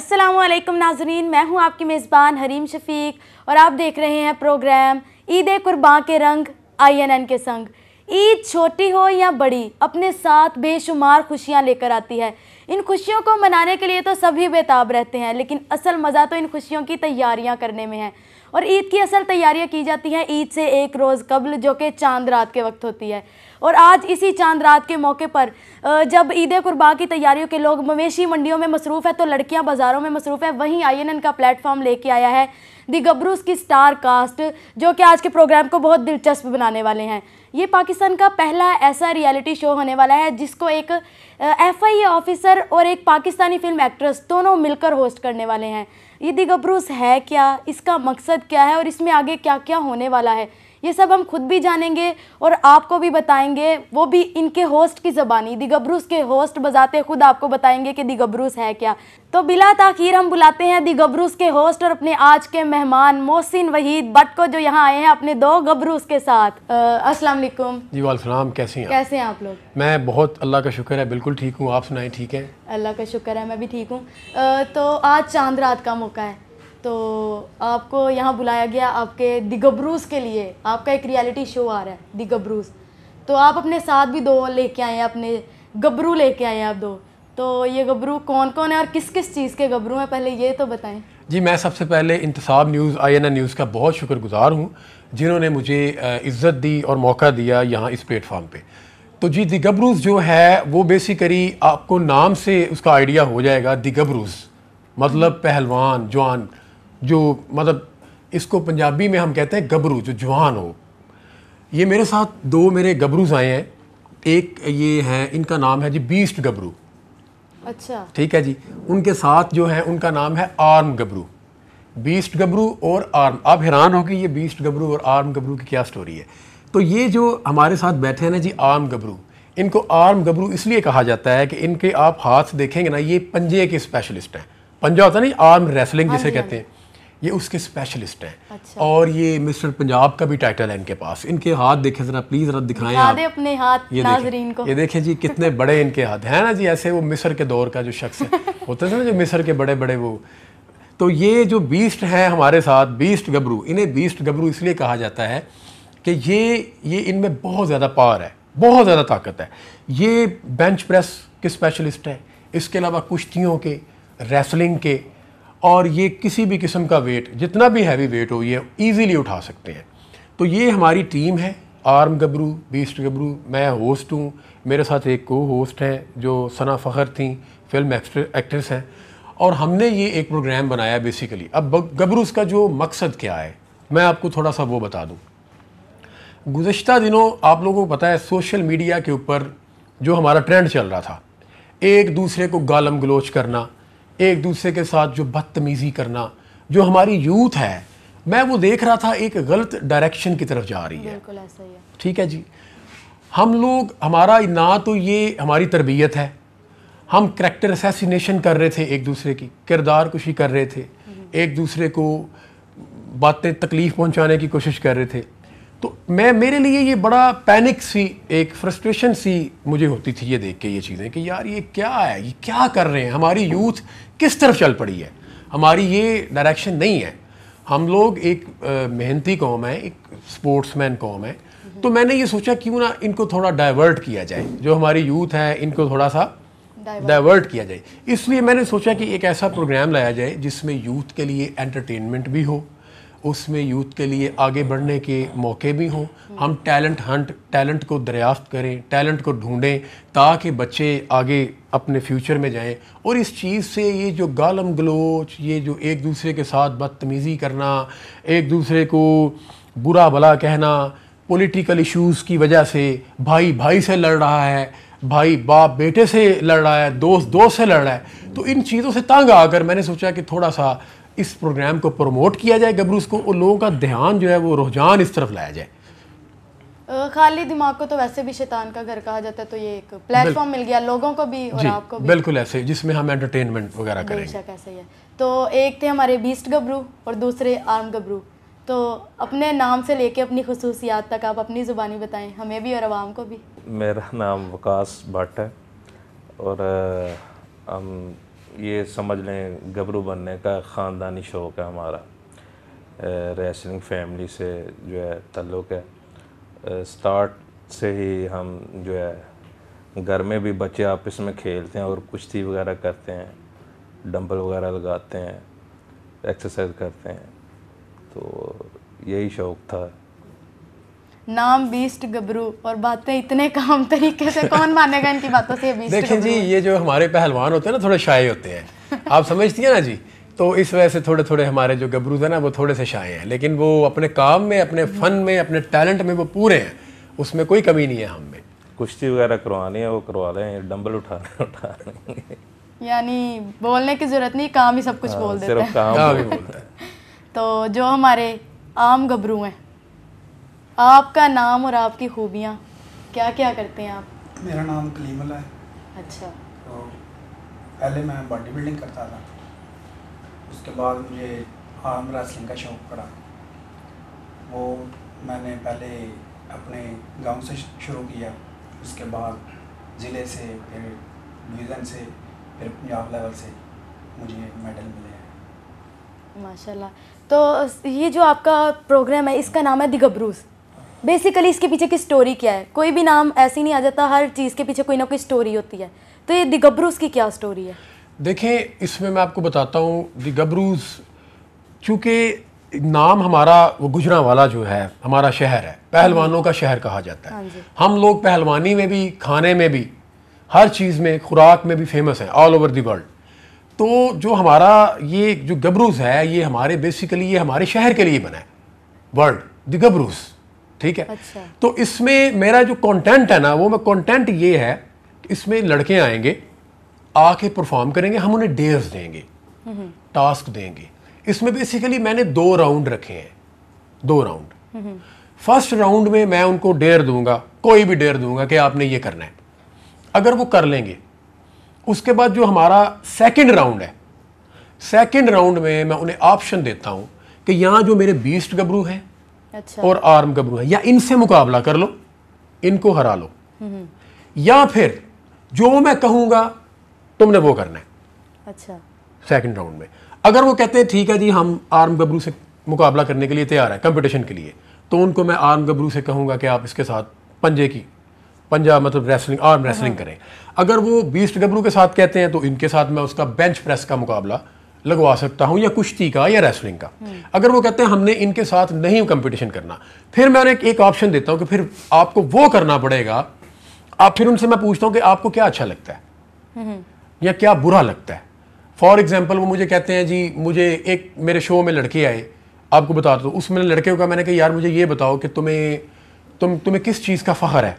असलम नाजरीन मैं हूं आपकी मेज़बान हरीम शफीक और आप देख रहे हैं प्रोग्राम ईद कुर्बान के रंग आईएनएन के संग ईद छोटी हो या बड़ी अपने साथ बेशुमार खुशियां लेकर आती है इन खुशियों को मनाने के लिए तो सभी बेताब रहते हैं लेकिन असल मज़ा तो इन खुशियों की तैयारियां करने में है और ईद की असल तैयारियां की जाती हैं ईद से एक रोज़ कबल जो कि चांद रात के वक्त होती है और आज इसी चांद रात के मौके पर जब ईद कुर्बा की तैयारियों के लोग मवेशी मंडियों में मसरूफ़ है तो लड़कियां बाज़ारों में मसरूफ़ है वहीं आई का प्लेटफॉर्म लेके आया है दी गबरूस की स्टार कास्ट जो कि आज के प्रोग्राम को बहुत दिलचस्प बनाने वाले हैं ये पाकिस्तान का पहला ऐसा रियलिटी शो होने वाला है जिसको एक एफ ऑफिसर और एक पाकिस्तानी फिल्म एक्ट्रेस दोनों मिलकर होस्ट करने वाले हैं ये दिगब्रूस है क्या इसका मकसद क्या है और इसमें आगे क्या क्या होने वाला है ये सब हम खुद भी जानेंगे और आपको भी बताएंगे वो भी इनके होस्ट की ज़बानी दिगब्रूस के होस्ट बजाते खुद आपको बताएंगे कि दिगब्रूस है क्या तो बिला तखिर हम बुलाते हैं दिगब्रूस के होस्ट और अपने आज के मेहमान मोहसिन वहीद बट को जो यहाँ आए हैं अपने दो गब्रूस के साथ अस्सलाम जी वालेकुम कैसे हैं कैसे हैं आप लोग मैं बहुत अल्लाह का शुक्र है बिल्कुल ठीक हूँ आप सुनाए ठीक है अल्लाह का शुक्र है मैं भी ठीक हूँ तो आज चांद रात का मौका है तो आपको यहाँ बुलाया गया आपके दिगब्रूस के लिए आपका एक रियलिटी शो आ रहा है दिगब्रूस तो आप अपने साथ भी दो लेके आए हैं अपने गबरू लेके आए हैं आप दो तो ये गबरू कौन कौन है और किस किस चीज़ के गबरू हैं पहले ये तो बताएं जी मैं सबसे पहले इंतसाब न्यूज़ आई एन न्यूज़ का बहुत शुक्रगुजार हूँ जिन्होंने मुझे इज़्ज़त दी और मौका दिया यहाँ इस प्लेटफॉर्म पर तो जी दिगब्रूज जो है वो बेसिकली आपको नाम से उसका आइडिया हो जाएगा दिगब्रूज मतलब पहलवान जवान जो मतलब इसको पंजाबी में हम कहते हैं गबरू जो जवान हो ये मेरे साथ दो मेरे गबरूज आए हैं एक ये हैं इनका नाम है जी बीस्ट गबरू अच्छा ठीक है जी उनके साथ जो है उनका नाम है आर्म गबरू बीस्ट गबरू और आर्म आप हैरान हो कि ये बीस्ट गबरू और आर्म गबरू की क्या स्टोरी है तो ये जो हमारे साथ बैठे हैं ना जी आर्म गबरू इनको आर्म गबरू इसलिए कहा जाता है कि इनके आप हाथ देखेंगे ना ये पंजे के स्पेशलिस्ट हैं पंजा होता है ना आर्म रेसलिंग हाँ जिसे हाँ कहते हैं ये उसके स्पेशलिस्ट हैं अच्छा। और ये मिस्टर पंजाब का भी टाइटल है इनके पास इनके हाथ देखें जरा प्लीज जरा दिखाएं दिखा आप अपने हाथ ये नाजरीन को ये देखें जी कितने बड़े इनके हाथ हैं ना जी ऐसे वो मिस्र के दौर का जो शख्स है होते थे ना जो मिस्र के बड़े बड़े वो तो ये जो बीस्ट है हमारे साथ बीस्ट गबरू इन्हें बीस्ट गबरू इसलिए कहा जाता है कि ये ये इनमें बहुत ज़्यादा पावर है बहुत ज़्यादा ताकत है ये बेंच प्रेस के स्पेशलिस्ट हैं इसके अलावा कुश्तियों के रेसलिंग के और ये किसी भी किस्म का वेट जितना भी हैवी वेट हो ये ईज़ीली उठा सकते हैं तो ये हमारी टीम है आर्म गबरू बीस्ट गबरू मैं होस्ट हूँ मेरे साथ एक को होस्ट हैं जो सना फ़खर थी फिल्म एक्ट्रेस हैं और हमने ये एक प्रोग्राम बनाया बेसिकली अब गबरू का जो मकसद क्या है मैं आपको थोड़ा सा वो बता दूँ गुज्त दिनों आप लोगों को पता है सोशल मीडिया के ऊपर जो हमारा ट्रेंड चल रहा था एक दूसरे को गालम गलोच करना एक दूसरे के साथ जो बदतमीज़ी करना जो हमारी यूथ है मैं वो देख रहा था एक गलत डायरेक्शन की तरफ जा रही है ठीक है जी हम लोग हमारा ना तो ये हमारी तरबियत है हम करेक्टर असैसिनेशन कर रहे थे एक दूसरे की किरदार कुशी कर रहे थे हम्म। एक दूसरे को बातें तकलीफ़ पहुंचाने की कोशिश कर रहे थे तो मैं मेरे लिए ये बड़ा पैनिक सी एक फ्रस्ट्रेशन सी मुझे होती थी ये देख के ये चीज़ें कि यार ये क्या है ये क्या कर रहे हैं हमारी यूथ किस तरफ चल पड़ी है हमारी ये डायरेक्शन नहीं है हम लोग एक मेहनती कौम है एक स्पोर्ट्समैन कौम है तो मैंने ये सोचा क्यों ना इनको थोड़ा डाइवर्ट किया जाए जो हमारी यूथ है इनको थोड़ा सा डाइवर्ट किया जाए इसलिए मैंने सोचा कि एक ऐसा प्रोग्राम लाया जाए जिसमें यूथ के लिए एंटरटेनमेंट भी हो उसमें यूथ के लिए आगे बढ़ने के मौके भी हों हम टैलेंट हंट टैलेंट को दरियाफ्त करें टैलेंट को ढूंढें ताकि बच्चे आगे अपने फ्यूचर में जाएं और इस चीज़ से ये जो गालम गलोच ये जो एक दूसरे के साथ बदतमीज़ी करना एक दूसरे को बुरा भला कहना पॉलिटिकल इश्यूज़ की वजह से भाई भाई से लड़ रहा है भाई बाप बेटे से लड़ रहा है दोस्त दोस्त से लड़ रहा है तो इन चीज़ों से तंग आकर मैंने सोचा कि थोड़ा सा इस प्रोग्राम को प्रमोट किया जाए गबरूस को और लोगों का ध्यान जो है वो रुझान इस तरफ लाया जाए खाली दिमाग को तो वैसे भी शैतान का घर कहा जाता है तो ये एक प्लेटफॉर्म मिल गया लोगों को भी और आपको भी बिल्कुल ऐसे जिसमें हम एंटरटेनमेंट वगैरह करेंगे ऐसे ही है तो एक थे हमारे बीस्ट गबरू और दूसरे आर्म गबरू तो अपने नाम से लेके अपनी खसूसियात तक आप अपनी ज़ुबानी बताएं हमें भी और आवाम को भी मेरा नाम वकास भट्ट है और हम ये समझ लें गबरू बनने का ख़ानदानी शौक़ है हमारा रेसलिंग फैमिली से जो है तल्लुक है स्टार्ट से ही हम जो है घर में भी बच्चे आपस में खेलते हैं और कुश्ती वगैरह करते हैं डंबल वगैरह लगाते हैं एक्सरसाइज करते हैं तो यही शौक़ था नाम बीस्ट गबरू और बातें इतने काम तरीके से कौन मानेगा इनकी बातों से बीस्ट देखिए जी ये जो हमारे पहलवान होते हैं ना थोड़े शाये होते हैं आप समझती हैं ना जी तो इस वजह से थोड़े थोड़े हमारे जो गबरूज हैं ना वो थोड़े से शाये हैं लेकिन वो अपने काम में अपने हम्म। फ़न में अपने टैलेंट में वो पूरे हैं उसमें कोई कमी नहीं है हमें कुश्ती वगैरह करवानी है वो करवा रहे हैं डम्बल उठा रहे यानी बोलने की ज़रूरत नहीं काम ही सब कुछ हाँ, बोल देते हैं काम ही बोलता है तो जो हमारे आम गबरू हैं आपका नाम और आपकी खूबियाँ क्या क्या करते हैं आप मेरा नाम कलीमल है अच्छा तो पहले मैं बॉडी बिल्डिंग करता था उसके बाद मुझे आर्म रेसलिंग का शौक पड़ा वो मैंने पहले अपने गांव से शुरू किया उसके बाद ज़िले से फिर डिवीज़न से फिर पंजाब लेवल से मुझे मेडल मिले हैं माशाल्लाह तो ये जो आपका प्रोग्राम है इसका नाम है द बेसिकली इसके पीछे की स्टोरी क्या है कोई भी नाम ऐसे नहीं आ जाता हर चीज़ के पीछे कोई ना कोई स्टोरी होती है तो ये दिगब्रूज की क्या स्टोरी है देखें इसमें मैं आपको बताता हूँ दिगब्रूज चूँकि नाम हमारा वो गुजरा वाला जो है हमारा शहर है पहलवानों का शहर कहा जाता है हाँ हम लोग पहलवानी में भी खाने में भी हर चीज़ में खुराक में भी फेमस है ऑल ओवर दी वर्ल्ड तो जो हमारा ये जो गबरूज है ये हमारे बेसिकली ये हमारे शहर के लिए बना है वर्ल्ड द गबरूज ठीक है अच्छा। तो इसमें मेरा जो कंटेंट है ना वो मैं कंटेंट ये है इसमें लड़के आएंगे आके परफॉर्म करेंगे हम उन्हें डेज देंगे टास्क हम्म। देंगे इसमें बेसिकली मैंने दो राउंड रखे हैं दो राउंड फर्स्ट राउंड में मैं उनको डेयर दूंगा कोई भी डेयर दूंगा कि आपने ये करना है अगर वो कर लेंगे उसके बाद जो हमारा सेकंड राउंड है सेकंड राउंड में मैं उन्हें ऑप्शन देता हूँ कि यहाँ जो मेरे बीस गबरू हैं अच्छा। और आर्म गबरू है या इनसे मुकाबला कर लो इनको हरा लो या फिर जो मैं कहूंगा तुमने वो करना है अच्छा सेकंड राउंड में अगर वो कहते हैं ठीक है जी हम आर्म गबरू से मुकाबला करने के लिए तैयार है कंपटीशन के लिए तो उनको मैं आर्म गबरू से कहूंगा कि आप इसके साथ पंजे की पंजा मतलब रेसलिंग आर्म रेसलिंग करें अगर वो बीस्ट गबरू के साथ कहते हैं तो इनके साथ मैं उसका बेंच प्रेस का मुकाबला लगवा सकता हूँ या कुश्ती का या रेसलिंग का अगर वो कहते हैं हमने इनके साथ नहीं कंपटीशन करना फिर मैं उन्हें एक ऑप्शन देता हूँ कि फिर आपको वो करना पड़ेगा आप फिर उनसे मैं पूछता हूँ कि आपको क्या अच्छा लगता है या क्या बुरा लगता है फॉर एग्जाम्पल वो मुझे कहते हैं जी मुझे एक मेरे शो में लड़के आए आपको बता दो उसमें लड़के का मैंने कहा यार मुझे ये बताओ कि तुम्हें तुम तुम्हें किस चीज़ का फ़ख्र है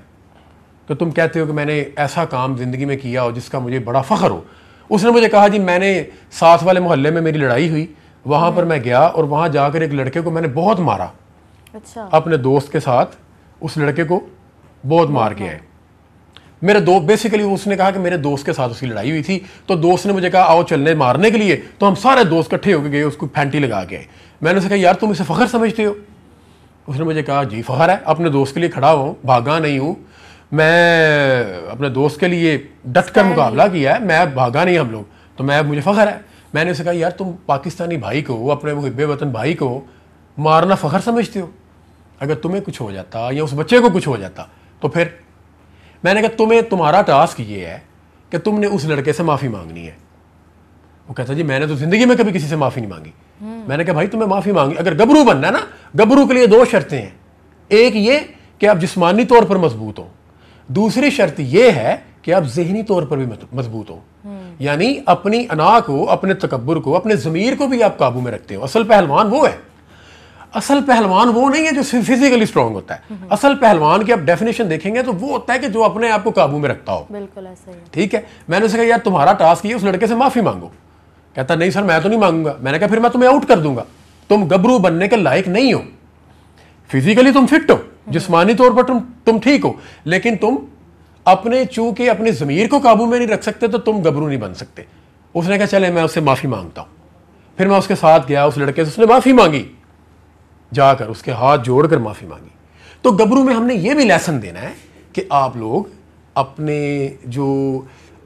तो तुम कहते हो कि मैंने ऐसा काम ज़िंदगी में किया हो जिसका मुझे बड़ा फ़ख्र हो उसने मुझे कहा जी मैंने साथ वाले मोहल्ले में मेरी लड़ाई हुई वहाँ पर मैं गया और वहाँ जाकर एक लड़के को मैंने बहुत मारा अच्छा अपने दोस्त के साथ उस लड़के को बहुत मार के आए मेरे दो बेसिकली उसने कहा कि मेरे दोस्त के साथ उसकी लड़ाई हुई थी तो दोस्त ने मुझे कहा आओ चलने मारने के लिए तो हम सारे दोस्त इकट्ठे होकर गए उसको फैंटी लगा के मैंने उसे कहा यार तुम इसे फखर समझते हो उसने मुझे कहा जी फखर है अपने दोस्त के लिए खड़ा हो भागा नहीं हूँ मैं अपने दोस्त के लिए डट कर मुकाबला किया है मैं भागा नहीं हम लोग तो मैं मुझे फ़ख्र है मैंने उसे कहा यार तुम पाकिस्तानी भाई को अपने हिब्बे वतन भाई को मारना फ़ख्र समझते हो अगर तुम्हें कुछ हो जाता या उस बच्चे को कुछ हो जाता तो फिर मैंने कहा तुम्हें तुम्हारा टास्क ये है कि तुमने उस लड़के से माफ़ी मांगनी है वो कहता जी मैंने तो ज़िंदगी में कभी किसी से माफ़ी नहीं मांगी हम्म। मैंने कहा भाई तुम्हें माफ़ी मांगी अगर गबरू बनना है ना गबरू के लिए दो शर्तें हैं एक ये कि आप जिसमानी तौर पर मजबूत हों दूसरी शर्त यह है कि आप जहनी तौर पर भी मजबूत हो हम्म। यानी अपनी अना को अपने तकबर को अपने ज़मीर को भी आप काबू में रखते हो असल पहलवान वो है असल पहलवान वो नहीं है जो फिजिकली स्ट्रांग होता है हम्म। असल पहलवान की आप डेफिनेशन देखेंगे तो वो होता है कि जो अपने आप को काबू में रखता हो बिल्कुल ऐसा ही ठीक है मैंने उसे कहा यार तुम्हारा टास्क ये उस लड़के से माफ़ी मांगो कहता नहीं सर मैं तो नहीं मांगूंगा मैंने कहा फिर मैं तुम्हें आउट कर दूंगा तुम गबरू बनने के लायक नहीं हो फिजिकली तुम फिट हो जिसमानी तौर पर तुम तुम ठीक हो लेकिन तुम अपने चूंकि अपने ज़मीर को काबू में नहीं रख सकते तो तुम गबरू नहीं बन सकते उसने कहा चले मैं उससे माफ़ी मांगता हूँ फिर मैं उसके साथ गया उस लड़के से उसने माफ़ी मांगी जाकर उसके हाथ जोड़कर माफ़ी मांगी तो गबरू में हमने ये भी लेसन देना है कि आप लोग अपने जो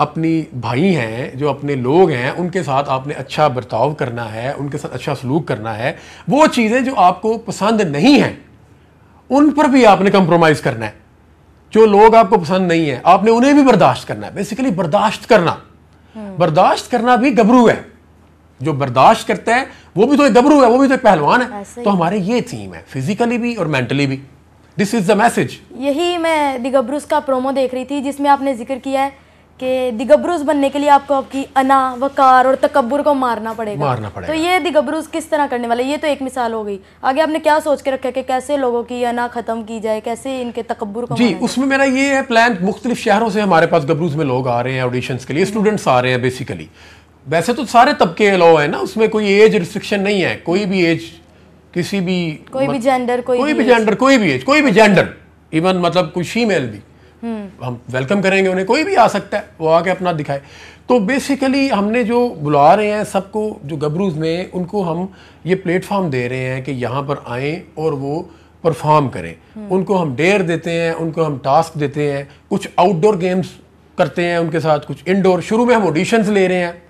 अपनी भाई हैं जो अपने लोग हैं उनके साथ आपने अच्छा बर्ताव करना है उनके साथ अच्छा सलूक करना है वो चीज़ें जो आपको पसंद नहीं हैं उन पर भी आपने कंप्रोमाइज करना है जो लोग आपको पसंद नहीं है आपने उन्हें भी बर्दाश्त करना है बेसिकली बर्दाश्त करना हम्म। बर्दाश्त करना भी गबरू है जो बर्दाश्त करते हैं वो भी तो एक गबरू है वो भी तो एक पहलवान है तो हमारे ये थीम है फिजिकली भी और मेंटली भी दिस इज द मैसेज यही मैं दिगबरूस गबरूस का प्रोमो देख रही थी जिसमें आपने जिक्र किया है कि दिगबरूज बनने के लिए आपको आपकी अना वकार और तकबर को मारना पड़ेगा मारना तो पड़ेगा तो ये दिगबरूज किस तरह करने वाला ये तो एक मिसाल हो गई आगे आपने क्या सोच के रखा कि कैसे लोगों की अना खत्म की जाए कैसे इनके तकबर को जी उसमें मेरा ये है प्लान मुख्तलिफ शहरों से हमारे पास गबरूज में लोग आ रहे हैं ऑडिशन के लिए स्टूडेंट्स आ रहे हैं बेसिकली वैसे तो सारे तबके अलाउ है ना उसमें कोई एज रिस्ट्रिक्शन नहीं है कोई भी एज किसी भी कोई भी जेंडर कोई भी जेंडर कोई भी एज कोई भी जेंडर इवन मतलब कुछ फीमेल भी हम वेलकम करेंगे उन्हें कोई भी आ सकता है वो आके अपना दिखाए तो बेसिकली हमने जो बुला रहे हैं सबको जो गबरूज में उनको हम ये प्लेटफॉर्म दे रहे हैं कि यहाँ पर आए और वो परफॉर्म करें उनको हम डेयर देते हैं उनको हम टास्क देते हैं कुछ आउटडोर गेम्स करते हैं उनके साथ कुछ इनडोर शुरू में हम ऑडिशंस ले रहे हैं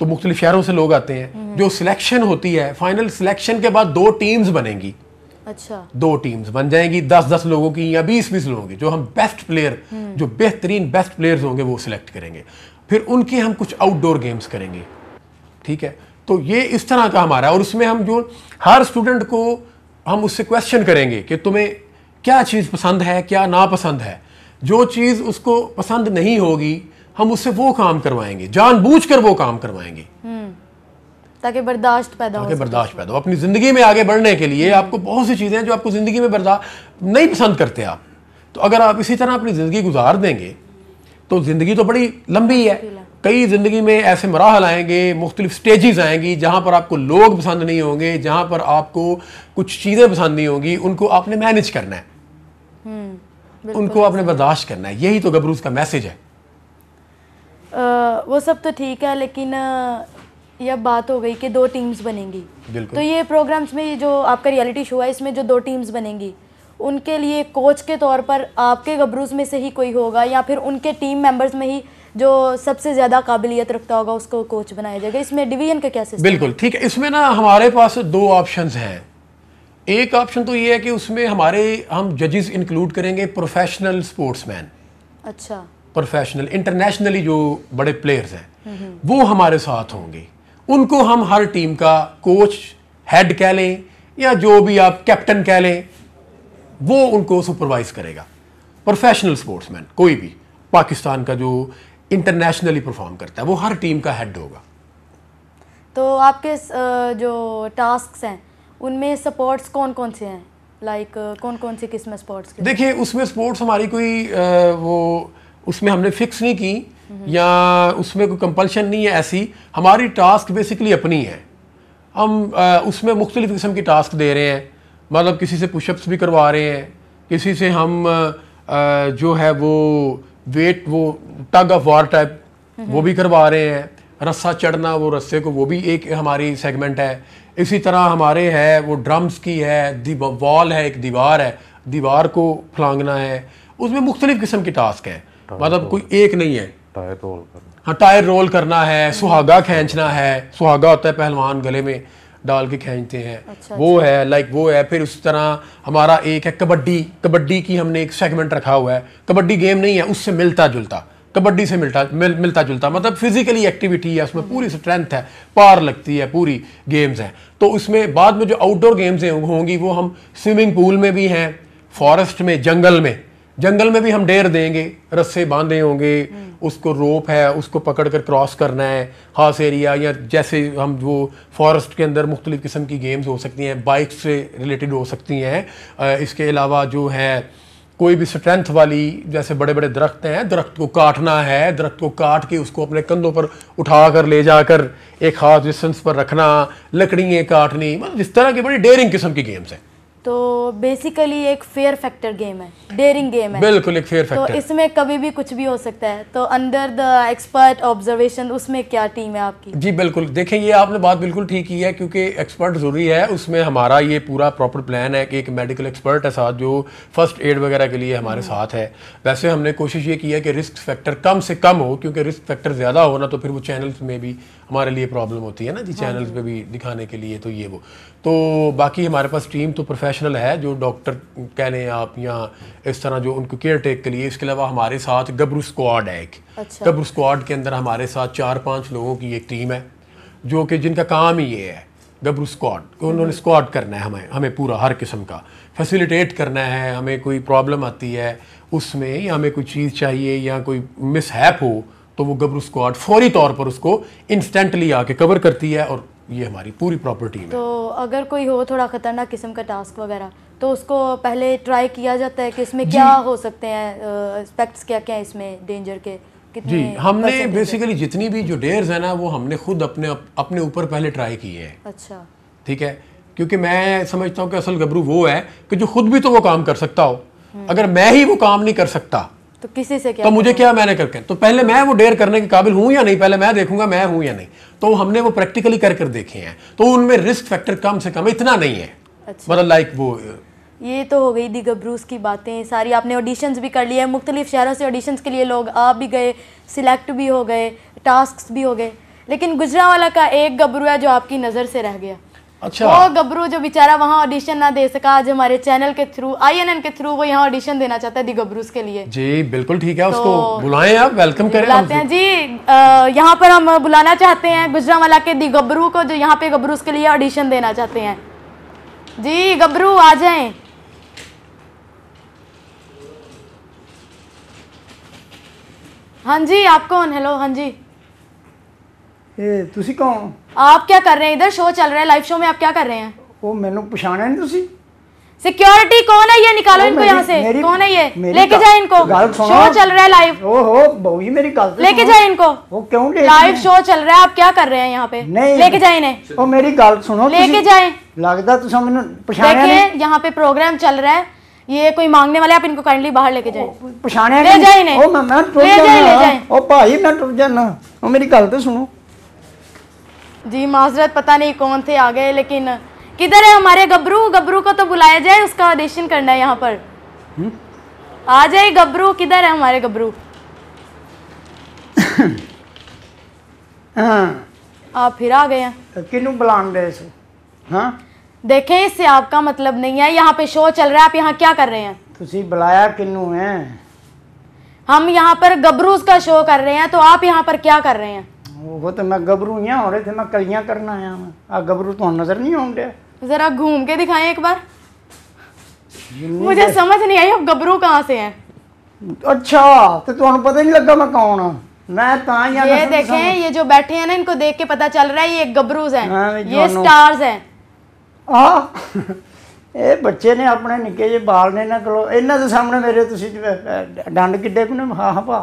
तो मुख्तलिफ शहरों से लोग आते हैं जो सिलेक्शन होती है फाइनल सिलेक्शन के बाद दो टीम्स बनेंगी अच्छा दो टीम्स बन जाएंगी दस दस लोगों की या बीस बीस लोगों की जो हम बेस्ट हम्म। प्लेयर जो बेहतरीन बेस्ट प्लेयर्स होंगे वो सिलेक्ट करेंगे फिर उनके हम कुछ आउटडोर गेम्स करेंगे ठीक है तो ये इस तरह का हमारा और उसमें हम जो हर स्टूडेंट को हम उससे क्वेश्चन करेंगे कि तुम्हें क्या चीज़ पसंद है क्या नापसंद है जो चीज़ उसको पसंद नहीं होगी हम उससे वो काम करवाएंगे जानबूझकर वो काम करवाएंगे हम्म। ताकि बर्दाश्त पैदा हो बर्दाश्त पैदा हो अपनी ज़िंदगी में आगे बढ़ने के लिए आपको बहुत सी चीज़ें हैं जो आपको ज़िंदगी में बर्दाश्त नहीं पसंद करते आप तो अगर आप इसी तरह अपनी ज़िंदगी गुजार देंगे तो ज़िंदगी तो बड़ी लंबी है कई ज़िंदगी में ऐसे मराहल आएंगे मुख्तलिफ स्टेजेस आएंगी जहाँ पर आपको लोग पसंद नहीं होंगे जहाँ पर आपको कुछ चीज़ें पसंद नहीं होंगी उनको आपने मैनेज करना है हम्म, उनको आपने बर्दाश्त करना है यही तो गबरूज का मैसेज है आ, वो सब तो ठीक है लेकिन यह बात हो गई कि दो टीम्स बनेंगी तो ये प्रोग्राम्स में जो आपका रियलिटी शो है इसमें जो दो टीम्स बनेंगी उनके लिए कोच के तौर पर आपके गबरूज में से ही कोई होगा या फिर उनके टीम मेंबर्स में ही जो सबसे ज़्यादा काबिलियत रखता होगा उसको कोच बनाया जाएगा इसमें डिवीजन का क्या सिस्टम बिल्कुल ठीक है इसमें ना हमारे पास दो ऑप्शन हैं एक ऑप्शन तो ये है कि उसमें हमारे हम जजेस इंक्लूड करेंगे प्रोफेशनल स्पोर्ट्समैन अच्छा प्रोफेशनल इंटरनेशनली जो बड़े प्लेयर्स हैं हम्म, हम्म। वो हमारे साथ होंगे उनको हम हर टीम का कोच हेड कह लें या जो भी आप कैप्टन कह लें वो उनको सुपरवाइज करेगा प्रोफेशनल स्पोर्ट्समैन कोई भी पाकिस्तान का जो इंटरनेशनली परफॉर्म करता है वो हर टीम का हेड होगा तो आपके जो टास्क हैं उनमें स्पोर्ट्स कौन कौन से हैं लाइक like, कौन कौन से किस्में स्पोर्ट्स देखिए उसमें स्पोर्ट्स हमारी कोई वो उसमें हमने फिक्स नहीं की या उसमें कोई कंपल्शन नहीं है ऐसी हमारी टास्क बेसिकली अपनी है हम आ, उसमें मुख्तलिफ़ किस्म की टास्क दे रहे हैं मतलब किसी से पुशअप्स भी करवा रहे हैं किसी से हम आ, जो है वो वेट वो टग ऑफ वार टाइप वो भी करवा रहे हैं रस्सा चढ़ना वो रस्से को वो भी एक हमारी सेगमेंट है इसी तरह हमारे है वो ड्रम्स की है वॉल है एक दीवार है दीवार को फलांगना है उसमें मुख्तलिफ़ किस्म की टास्क हैं तो मतलब तो कोई एक नहीं है टायर रोल करना हाँ टायर रोल करना है सुहागा खींचना है सुहागा होता है पहलवान गले में डाल के खींचते हैं अच्छा, अच्छा। वो अच्छा। है लाइक वो है फिर उस तरह हमारा एक है कबड्डी कबड्डी की हमने एक सेगमेंट रखा हुआ है कबड्डी गेम नहीं है उससे मिलता जुलता कबड्डी से मिलता मिल, मिलता जुलता मतलब फिजिकली एक्टिविटी है उसमें पूरी स्ट्रेंथ है पार लगती है पूरी गेम्स हैं तो उसमें बाद में जो आउटडोर गेम्स होंगी वो हम स्विमिंग पूल में भी हैं फॉरेस्ट में जंगल में जंगल में भी हम डेर देंगे रस्से बांधे होंगे हम्म। उसको रोप है उसको पकड़ कर क्रॉस करना है खास एरिया या जैसे हम वो फॉरेस्ट के अंदर मुख्तलिफ़ किस्म की गेम्स हो सकती हैं बाइक से रिलेटेड हो सकती हैं इसके अलावा जो है कोई भी स्ट्रेंथ वाली जैसे बड़े बड़े दरख्त हैं दरख्त को काटना है दरख्त को काट के उसको अपने कंधों पर उठा कर ले जाकर एक खास डिस्टेंस पर रखना लकड़ियाँ काटनी मतलब जिस तरह की बड़ी डेयरिंग किस्म की गेम्स हैं तो बेसिकली एक फेयर फैक्टर गेम है डेयरिंग गेम है बिल्कुल एक फेयर फैक्टर तो इसमें कभी भी कुछ भी हो सकता है तो अंडर द एक्सपर्ट ऑब्जर्वेशन उसमें क्या टीम है आपकी जी बिल्कुल देखें ये आपने बात बिल्कुल ठीक की है क्योंकि एक्सपर्ट ज़रूरी है उसमें हमारा ये पूरा प्रॉपर प्लान है कि एक मेडिकल एक्सपर्ट है साथ जो फर्स्ट एड वगैरह के लिए हमारे हम्म। साथ है वैसे हमने कोशिश ये की है कि रिस्क फैक्टर कम से कम हो क्योंकि रिस्क फैक्टर ज़्यादा होना तो फिर वो चैनल्स में भी हमारे लिए प्रॉब्लम होती है ना जी चैनल्स हाँ में भी दिखाने के लिए तो ये वो तो बाकी हमारे पास टीम तो प्रोफेशनल है जो डॉक्टर कह लें आप या इस तरह जो उनको केयर टेक के लिए इसके अलावा हमारे साथ गबरू स्क्वाड है एक अच्छा। गबरू स्क्वाड के अंदर हमारे साथ चार पाँच लोगों की एक टीम है जो कि जिनका काम ही ये है गबरू स्क्वाड तो उन्होंने स्क्वाड हम्म। करना है हमें हमें पूरा हर किस्म का फैसिलिटेट करना है हमें कोई प्रॉब्लम आती है उसमें या हमें कोई चीज़ चाहिए या कोई मिसहैप हो तो वो गबरू स्क्वाड फौरी तौर पर उसको इंस्टेंटली आके कवर करती है और ये हमारी पूरी प्रॉपर्टी तो अगर कोई हो थोड़ा खतरनाक किस्म का टास्क वगैरह तो उसको पहले ट्राई किया जाता है कि इसमें क्या हो सकते हैं एस्पेक्ट्स क्या क्या है इसमें डेंजर के जी हमने बेसिकली जितनी भी जो डेयर्स है ना वो हमने खुद अपने अपने ऊपर पहले ट्राई किए हैं अच्छा ठीक है क्योंकि मैं समझता हूँ कि असल गबरू वो है कि जो खुद भी तो वो काम कर सकता हो हम्म। अगर मैं ही वो काम नहीं कर सकता तो किसी से क्या तो मुझे क्या मैंने करके तो पहले मैं वो डेयर करने के काबिल हूं या नहीं पहले मैं देखूंगा मैं हूं या नहीं तो हमने वो प्रैक्टिकली कर कर देखे हैं तो उनमें रिस्क फैक्टर कम से कम इतना नहीं है अच्छा। मतलब लाइक वो ये तो हो गई दी गब्रूस की बातें सारी आपने ऑडिशंस भी कर लिए हैं मुख्तलिफ शहरों से ऑडिशंस के लिए लोग आ भी गए सिलेक्ट भी हो गए टास्क भी हो गए लेकिन गुजरा वाला का एक गबरू है जो आपकी नज़र से रह गया अच्छा वो गबरू जो बेचारा वहाँ ऑडिशन ना दे सका आज हमारे चैनल के थ्रू आईएनएन के थ्रू वो यहाँ ऑडिशन देना चाहता है दी गबरूस के लिए जी बिल्कुल ठीक है तो, उसको बुलाएं आप वेलकम करें बुलाते हैं जी यहाँ पर हम बुलाना चाहते हैं गुजरावाला के दी गबरू को जो यहाँ पे गबरूस के लिए ऑडिशन देना चाहते हैं जी गबरू आ जाए हाँ जी आप कौन हेलो हाँ जी ਇਹ ਤੁਸੀਂ ਕੌਣ ਆਪ ਕੀ ਕਰ ਰਹੇ ਇਧਰ ਸ਼ੋ ਚੱਲ ਰਿਹਾ ਲਾਈਵ ਸ਼ੋ ਮੈਂ ਆਪ ਕੀ ਕਰ ਰਹੇ ਹੈ ਉਹ ਮੈਨੂੰ ਪਛਾਣਿਆ ਨਹੀਂ ਤੁਸੀਂ सिक्योरिटी कौन है ये निकालो इनको यहाँ से कौन है ये लेके जाए इनको शो चल रहा है लाइव ओहो बहुजी मेरी गलती लेके जाए इनको वो क्यों लाइव शो चल रहा है आप क्या कर रहे हैं यहाँ पे नहीं लेके जाए इन्हें ओ मेरी गल सुनो लेके जाए लगता तुम मैंने पहचाना नहीं यहाँ पे प्रोग्राम चल रहा है ये कोई मांगने वाले आप इनको काइंडली बाहर लेके जाए पछाने ले जाए इन्हें ओ मैं मैं टूट जाना ओ भाई मैं टूट जाना ओ मेरी गल तो सुनो जी माजरत पता नहीं कौन थे आ गए लेकिन किधर है हमारे गबरू गबरू को तो बुलाया जाए उसका ऑडिशन करना है यहाँ पर हुँ? आ जाए गबरू किधर है हमारे गबरू हाँ। आप फिर आ गए हैं किनू बुलान गए हाँ देखें इससे आपका मतलब नहीं है यहाँ पे शो चल रहा है आप यहाँ क्या कर रहे हैं तुसी बुलाया किन्नू है हम यहाँ पर गबरूज का शो कर रहे हैं तो आप यहाँ पर क्या कर रहे हैं वो तो मैं गबरू यहाँ हो रहे थे मैं कल यहाँ करना आया मैं आ गबरू तो नजर नहीं होंगे जरा घूम के दिखाएं एक बार मुझे समझ नहीं आई आप गबरू कहाँ से हैं अच्छा तो ਤੁਹਾਨੂੰ ਪਤਾ ਨਹੀਂ ਲੱਗਾ मैं कौन ਹਾਂ मैं ਤਾਂ यहाँ ये देखें ये जो बैठे हैं ना इनको देख के पता चल रहा है ये गबरूज हैं हाँ, ये स्टार्स हैं ਆ ਇਹ ਬੱਚੇ ਨੇ ਆਪਣੇ ਨਿੱਕੇ ਜਿਹੇ ਬਾਲ ਨੇ ਨਾ ਕੋਲ ਇਹਨਾਂ ਦੇ ਸਾਹਮਣੇ ਮੇਰੇ ਤੁਸੀਂ ਡੰਡ ਕਿੱਡੇ ਕੁ ਨੇ ਹਾਂ ਹਾਂ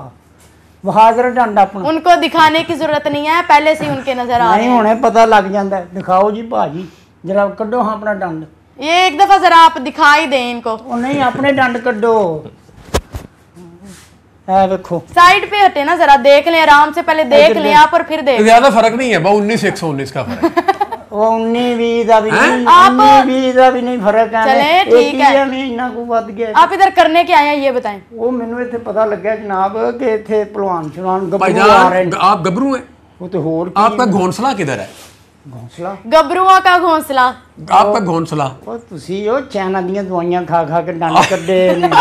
उनको दिखाने की जरूरत नहीं है पहले से उनके नजर आ रहे हैं ਹੁਣੇ ਪਤਾ ਲੱਗ ਜਾਂਦਾ ਹੈ। ਦਿਖਾਓ ਜੀ ਭਾਜੀ ਜਰਾ ਕੱਢੋ ਹਾਂ ਆਪਣਾ ये एक दफा जरा आप दिखाई दे इनको नहीं अपने डंड कडो साइड पे हटे ना जरा देख ले आराम से पहले देख लें आप और फिर देख ज्यादा फर्क नहीं है बा उन्नीस एक सौ उन्नीस का फर्क ਉਹਨੀ ਵੀ ਦਾ ਵੀ ਨਹੀਂ ਵੀ ਦਾ ਵੀ ਨਹੀਂ ਫਰਕ ਆ ਚਲੇ ਠੀਕ ਹੈ ਇਹ ਵੀ ਇੰਨਾ ਕੁ ਵੱਧ ਗਿਆ ਆਪ ਇਧਰ ਕਰਨੇ ਕਿ ਆਇਆ ਇਹ ਬਤਾਏ ਉਹ ਮੈਨੂੰ ਇੱਥੇ ਪਤਾ ਲੱਗਿਆ ਜਨਾਬ ਕਿ ਇੱਥੇ ਪਹਿਲਵਾਨ ਸ਼ਰਾਨ ਗੱਭਰੂ ਆ ਰਹੇ ਨੇ ਆਪ ਗੱਭਰੂ ਹੈ ਉਹ ਤੇ ਹੋਰ ਕੀ ਆਪ ਦਾ ਘੋਂਸਲਾ ਕਿਧਰ ਹੈ ਘੋਂਸਲਾ ਗੱਭਰੂਆਂ ਦਾ ਘੋਂਸਲਾ ਆਪ ਦਾ ਘੋਂਸਲਾ ਉਹ ਤੁਸੀਂ ਉਹ ਚੈਨਾ ਦੀਆਂ ਦਵਾਈਆਂ ਖਾ ਖਾ ਕੇ ਡੰਡ ਕਰਦੇ ਨੇ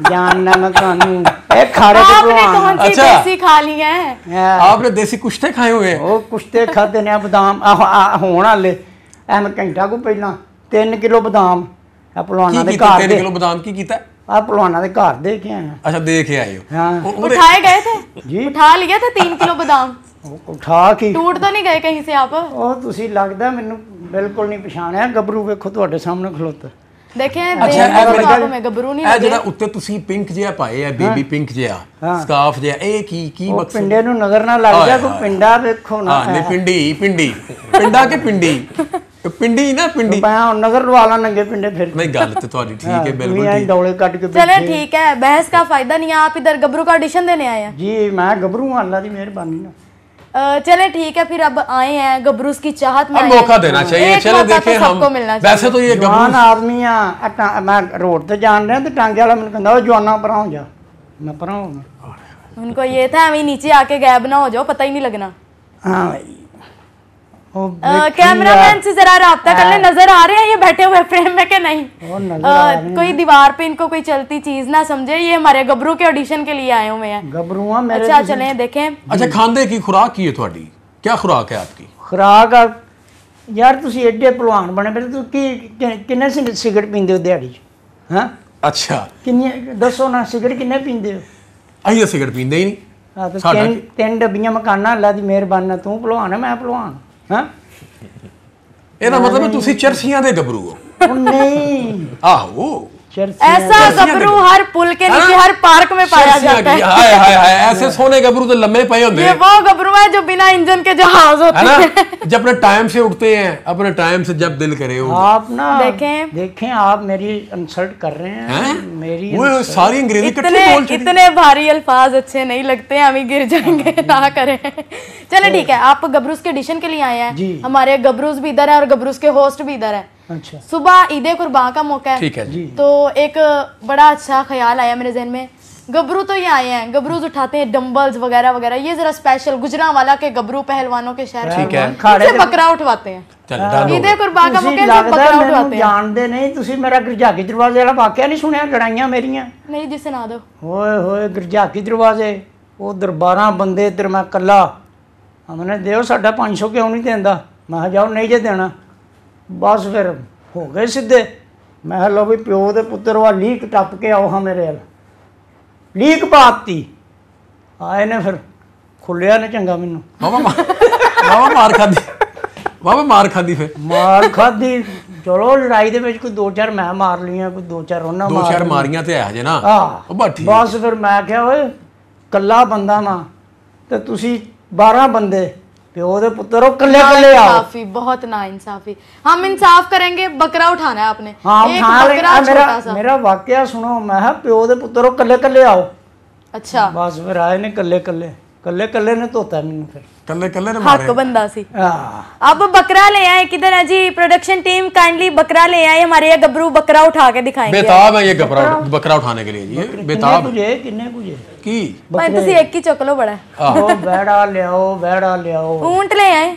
ਇਹ ਖਾਰੇ ਦੇ ए ਆਪਨੇ के भगवान अच्छा देसी खा ली है ਦੇਸੀ ਕੁਸ਼ਤੇ ਖਾਏ ਹੋਏ ਉਹ ਕੁਸ਼ਤੇ ਖਾਦੇ ਨੇ ने ਆਹ ਹੋਣ ਵਾਲੇ ਐਨ ਘੰਟਾ ਕੋ ਪਹਿਲਾਂ 3 ਕਿਲੋ ਬਦਾਮ ਆ ਪਹਿਲਵਾਨਾਂ ਦੇ ਘਰ ਦੇ 3 ਕਿਲੋ ਬਦਾਮ ਕੀ ਕੀਤਾ ਆ ਪਹਿਲਵਾਨਾਂ ਦੇ ਘਰ ਦੇ ਕੇ ਆਇਆ ਅੱਛਾ ਦੇ ਕੇ ਆਏ ਹੋ ਉਠਾਏ ਗਏ ਤੇ ਜੀ ਉਠਾ ਲਿਆ ਤੇ 3 ਕਿਲੋ ਬਦਾਮ ਉਠਾ ਕੇ ਟੂਟ ਤਾਂ ਨਹੀਂ ਗਏ ਕਹੀਂ ਸੇ ਆਪ ਉਹ ਤੁਸੀਂ ਲੱਗਦਾ ਮੈਨੂੰ ਬਿਲਕੁਲ ਨਹੀਂ ਪਛਾਣਿਆ ਗੱਭਰੂ ਵੇਖੋ ਤੁਹਾਡੇ ਸਾਹਮਣੇ ਖਲੋਤਾ ਦੇਖਿਆ ਅੱਛਾ ਇਹ ਮੇਰੇ ਖਿਆਲ ਮੈਂ ਗੱਭਰੂ ਨਹੀਂ ਇਹ ਜਿਹੜਾ ਉੱਤੇ ਤੁਸੀਂ ਪਿੰਕ ਜਿਹਾ ਪਾਏ ਆ ਬੇਬੀ ਪਿੰਕ ਜਿਹਾ ਸਕਾਫ ਜਿਹਾ ਇਹ ਕੀ ਕੀ ਮਕਸਦ ਪਿੰਡੇ ਨੂੰ ਨਜ਼ਰ ਨਾ ਲੱਗ ਜਾ ਕੋ ਪਿੰਡਾ ਵੇਖੋ ਨਾ ਹਾਂ ਨਹੀਂ ਪਿੰਡੀ ਪਿੰਡੀ ਪਿੰਡਾ ਕਿ ਪਿੰਡੀ ਪਿੰਡੀ ਨਾ ਪਿੰਡੀ ਮੈਂ ਹੁਣ ਨਗਰ ਵਾਲਾ ਨੰਗੇ ਪਿੰਡੇ ਫਿਰ ਨਹੀਂ ਗੱਲ ਤੇ ਤੁਹਾਡੀ ਠੀਕ ਹੈ ਬਿਲਕੁਲ ਠੀਕ ਹੈ ਡੌਲੇ ਕੱਟ ਕੇ ਚਲੇ ਠੀਕ ਹੈ ਬਹਿਸ ਦਾ ਫਾਇਦਾ ਨਹੀਂ ਆਪ ਇਧਰ ਗੱਭਰੂ ਦਾ ਆਡੀਸ਼ਨ ਦੇਣੇ ਆਏ ਆ ਜੀ ਮੈਂ ਗੱਭਰੂ ਹਾਂ ਅੱਲਾ ਦੀ ਮਿਹਰਬਾਨੀ ਨਾਲ चले ठीक है फिर अब आए हैं गबरूस की चाहत में मौका देना चाहिए चलो तो देखे हम वैसे तो ये जवान आदमी ਆ ਮੈਂ ਰੋਡ ਤੇ ਜਾਣ ਰਿਹਾ ਤੇ ਟਾਂਗੇ ਵਾਲਾ ਮੈਨੂੰ ਕਹਿੰਦਾ ਉਹ ਜਵਾਨਾ ਪਰਾਂ ਹੋ ਜਾ ਮੈਂ ਪਰਾਂ ਹੋ ਗਿਆ उनको ये था हमें नीचे आके गायब ना हो जाओ पता ही नहीं लगना हाँ भाई कैमरामैन से जरा रहा कर ले नजर आ रहे हैं ये बैठे हुए फ्रेम में के नहीं आ, कोई दीवार पे इनको कोई चलती चीज ना समझे ये हमारे गबरू के ऑडिशन के लिए आए हुए हैं गबरू अच्छा चले देखे अच्छा खांदे की खुराक की है थोड़ी क्या खुराक है आपकी खुराक ਯਾਰ ਤੁਸੀਂ ਐਡੇ ਪਹਿਲਵਾਨ ਬਣੇ ਬੈਠੇ ਤੁਸੀਂ ਕੀ ਕਿੰਨੇ ਸਿਗਰਟ ਪੀਂਦੇ ਹੋ ਦਿਹਾੜੀ 'ਚ ਹਾਂ ਅੱਛਾ ਕਿੰਨੇ ਦੱਸੋ ਨਾ ਸਿਗਰਟ ਕਿੰਨੇ ਪੀਂਦੇ ਹੋ ਅਸੀਂ ਸਿਗਰਟ ਪੀਂਦੇ ਹੀ ਨਹੀਂ ਹਾਂ ਤੇ ਤਿੰਨ ਡੱਬੀਆਂ ਹਾਂ ਇਹਦਾ ਮਤਲਬ ਤੁਸੀਂ ਚਰਸੀਆਂ ਦੇ ਗੱਭਰੂ ਹੋ ਨਹੀਂ ਆਹੋ ऐसा गबरू हर पुल के नीचे हाँ? हर पार्क में पाया जाता है हाय हाय हाय ऐसे सोने गबरू तो लंबे पाए होते हैं वो गबरू है जो बिना इंजन के जहाज होते हैं जब अपने टाइम से उठते हैं अपने टाइम से जब दिल करे आप ना देखें देखें आप मेरी इंसल्ट कर रहे हैं है? मेरी वो सारी अंग्रेजी इतने इतने भारी अल्फाज अच्छे नहीं लगते हम ही गिर जाएंगे हाँ। ना करें चले तो- ठीक है आप गबरूस के एडिशन के लिए आए हैं हमारे गबरूस भी इधर है और गबरूस के होस्ट भी इधर है अच्छा सुबह ईद कुर्बान का मौका है ठीक है जी तो एक बड़ा अच्छा ख्याल आया मेरे जहन में गबरू तो ये आए हैं गबरूज उठाते हैं डम्बल्स वगैरह वगैरह ये जरा स्पेशल गुजरा वाला के गबरू पहलवानों के शहर से बकरा उठवाते हैं ਇਹਦੇ ਕੁਰਬਾਨ ਦਾ ਮੁਕੇ ਬਕਰਾ ਉਠਾਤੇ ਜਾਣਦੇ ਨਹੀਂ ਤੁਸੀਂ ਮੇਰਾ ਗਿਰਜਾਗੀ ਦਰਵਾਜ਼ੇ ਵਾਲਾ ਵਾਕਿਆ ਨਹੀਂ ਸੁਣਿਆ ਲੜਾਈਆਂ ਮੇਰੀਆਂ ਨਹੀਂ ਜੀ ਸੁਣਾ ਦਿਓ ਓਏ ਹੋਏ ਗਿਰਜਾਗੀ ਦਰਵਾਜ਼ੇ ਉਹ ਦਰਬਾਰਾਂ ਬੰਦੇ ਤੇ ਮੈਂ ਕੱਲਾ ਹਮਨੇ ਦਿਓ ਸਾਡਾ 500 ਕਿਉਂ ਨਹੀਂ ਦਿੰਦਾ ਮੈਂ ਕਿਹਾ ਜਾਓ ਨਹੀਂ ਜੇ ਦੇਣਾ ਬਸ ਫਿਰ ਹੋ ਗਏ ਸਿੱਧੇ ਮੈਂ ਹਲੋ ਲੋ ਵੀ ਪਿਓ ਦੇ ਪੁੱਤਰ ਵਾ ਲੀਕ ਟੱਪ ਕੇ ਆਉ ਹਾਂ ਮੇਰੇ ਨਾਲ ਲੀਕ ਪਾਤੀ ਆਏ ਨੇ ਫਿਰ ਖੁੱਲਿਆ ਨਾ ਚੰਗਾ ਮੈਨੂੰ ਬਾਬਾ ਵਾਵਾ ਮਾਰ ਖਾਦੀ ਬਾਬਾ ਮਾਰ ਖਾਦੀ ਫਿਰ ਮਾਰ ਖਾਦੀ ਚਲੋ ਲੜਾਈ ਦੇ ਵਿੱਚ ਕੋਈ ਦੋ ਚਾਰ ਮੈਂ ਮਾਰ ਲਈਆਂ ਕੋਈ ਦੋ ਚਾਰ ਉਹਨਾਂ ਮਾਰ ਦੋ ਚਾਰ ਮਾਰੀਆਂ ਤੇ ਆ ਜੇ ਨਾ ਹਾਂ ਬਸ ਫਿਰ ਮੈਂ ਕਿਹਾ ਓਏ ਕੱਲਾ ਬੰਦਾ ਨਾ ਤੇ ਤੁਸੀਂ 12 ਬੰਦੇ बकरा हाँ, बकरा अब बकरा ले आए किधर है जी प्रोडक्शन टीम काइंडली बकरा ले आए हमारे गबरू बकरा उठा के दिखाएंगे बेताब है ये बकरा उठाने के लिए बेताब कुछ है ਕੀ ਭਾਈ ਤੁਸੀਂ ਇੱਕ ਹੀ ਚੁੱਕ ਲਓ ਬੜਾ ਆਹੋ ਬੈੜਾ ਲਿਆਓ ਬੈੜਾ ਲਿਆਓ ਊਂਟ ਲੈ ਆਏ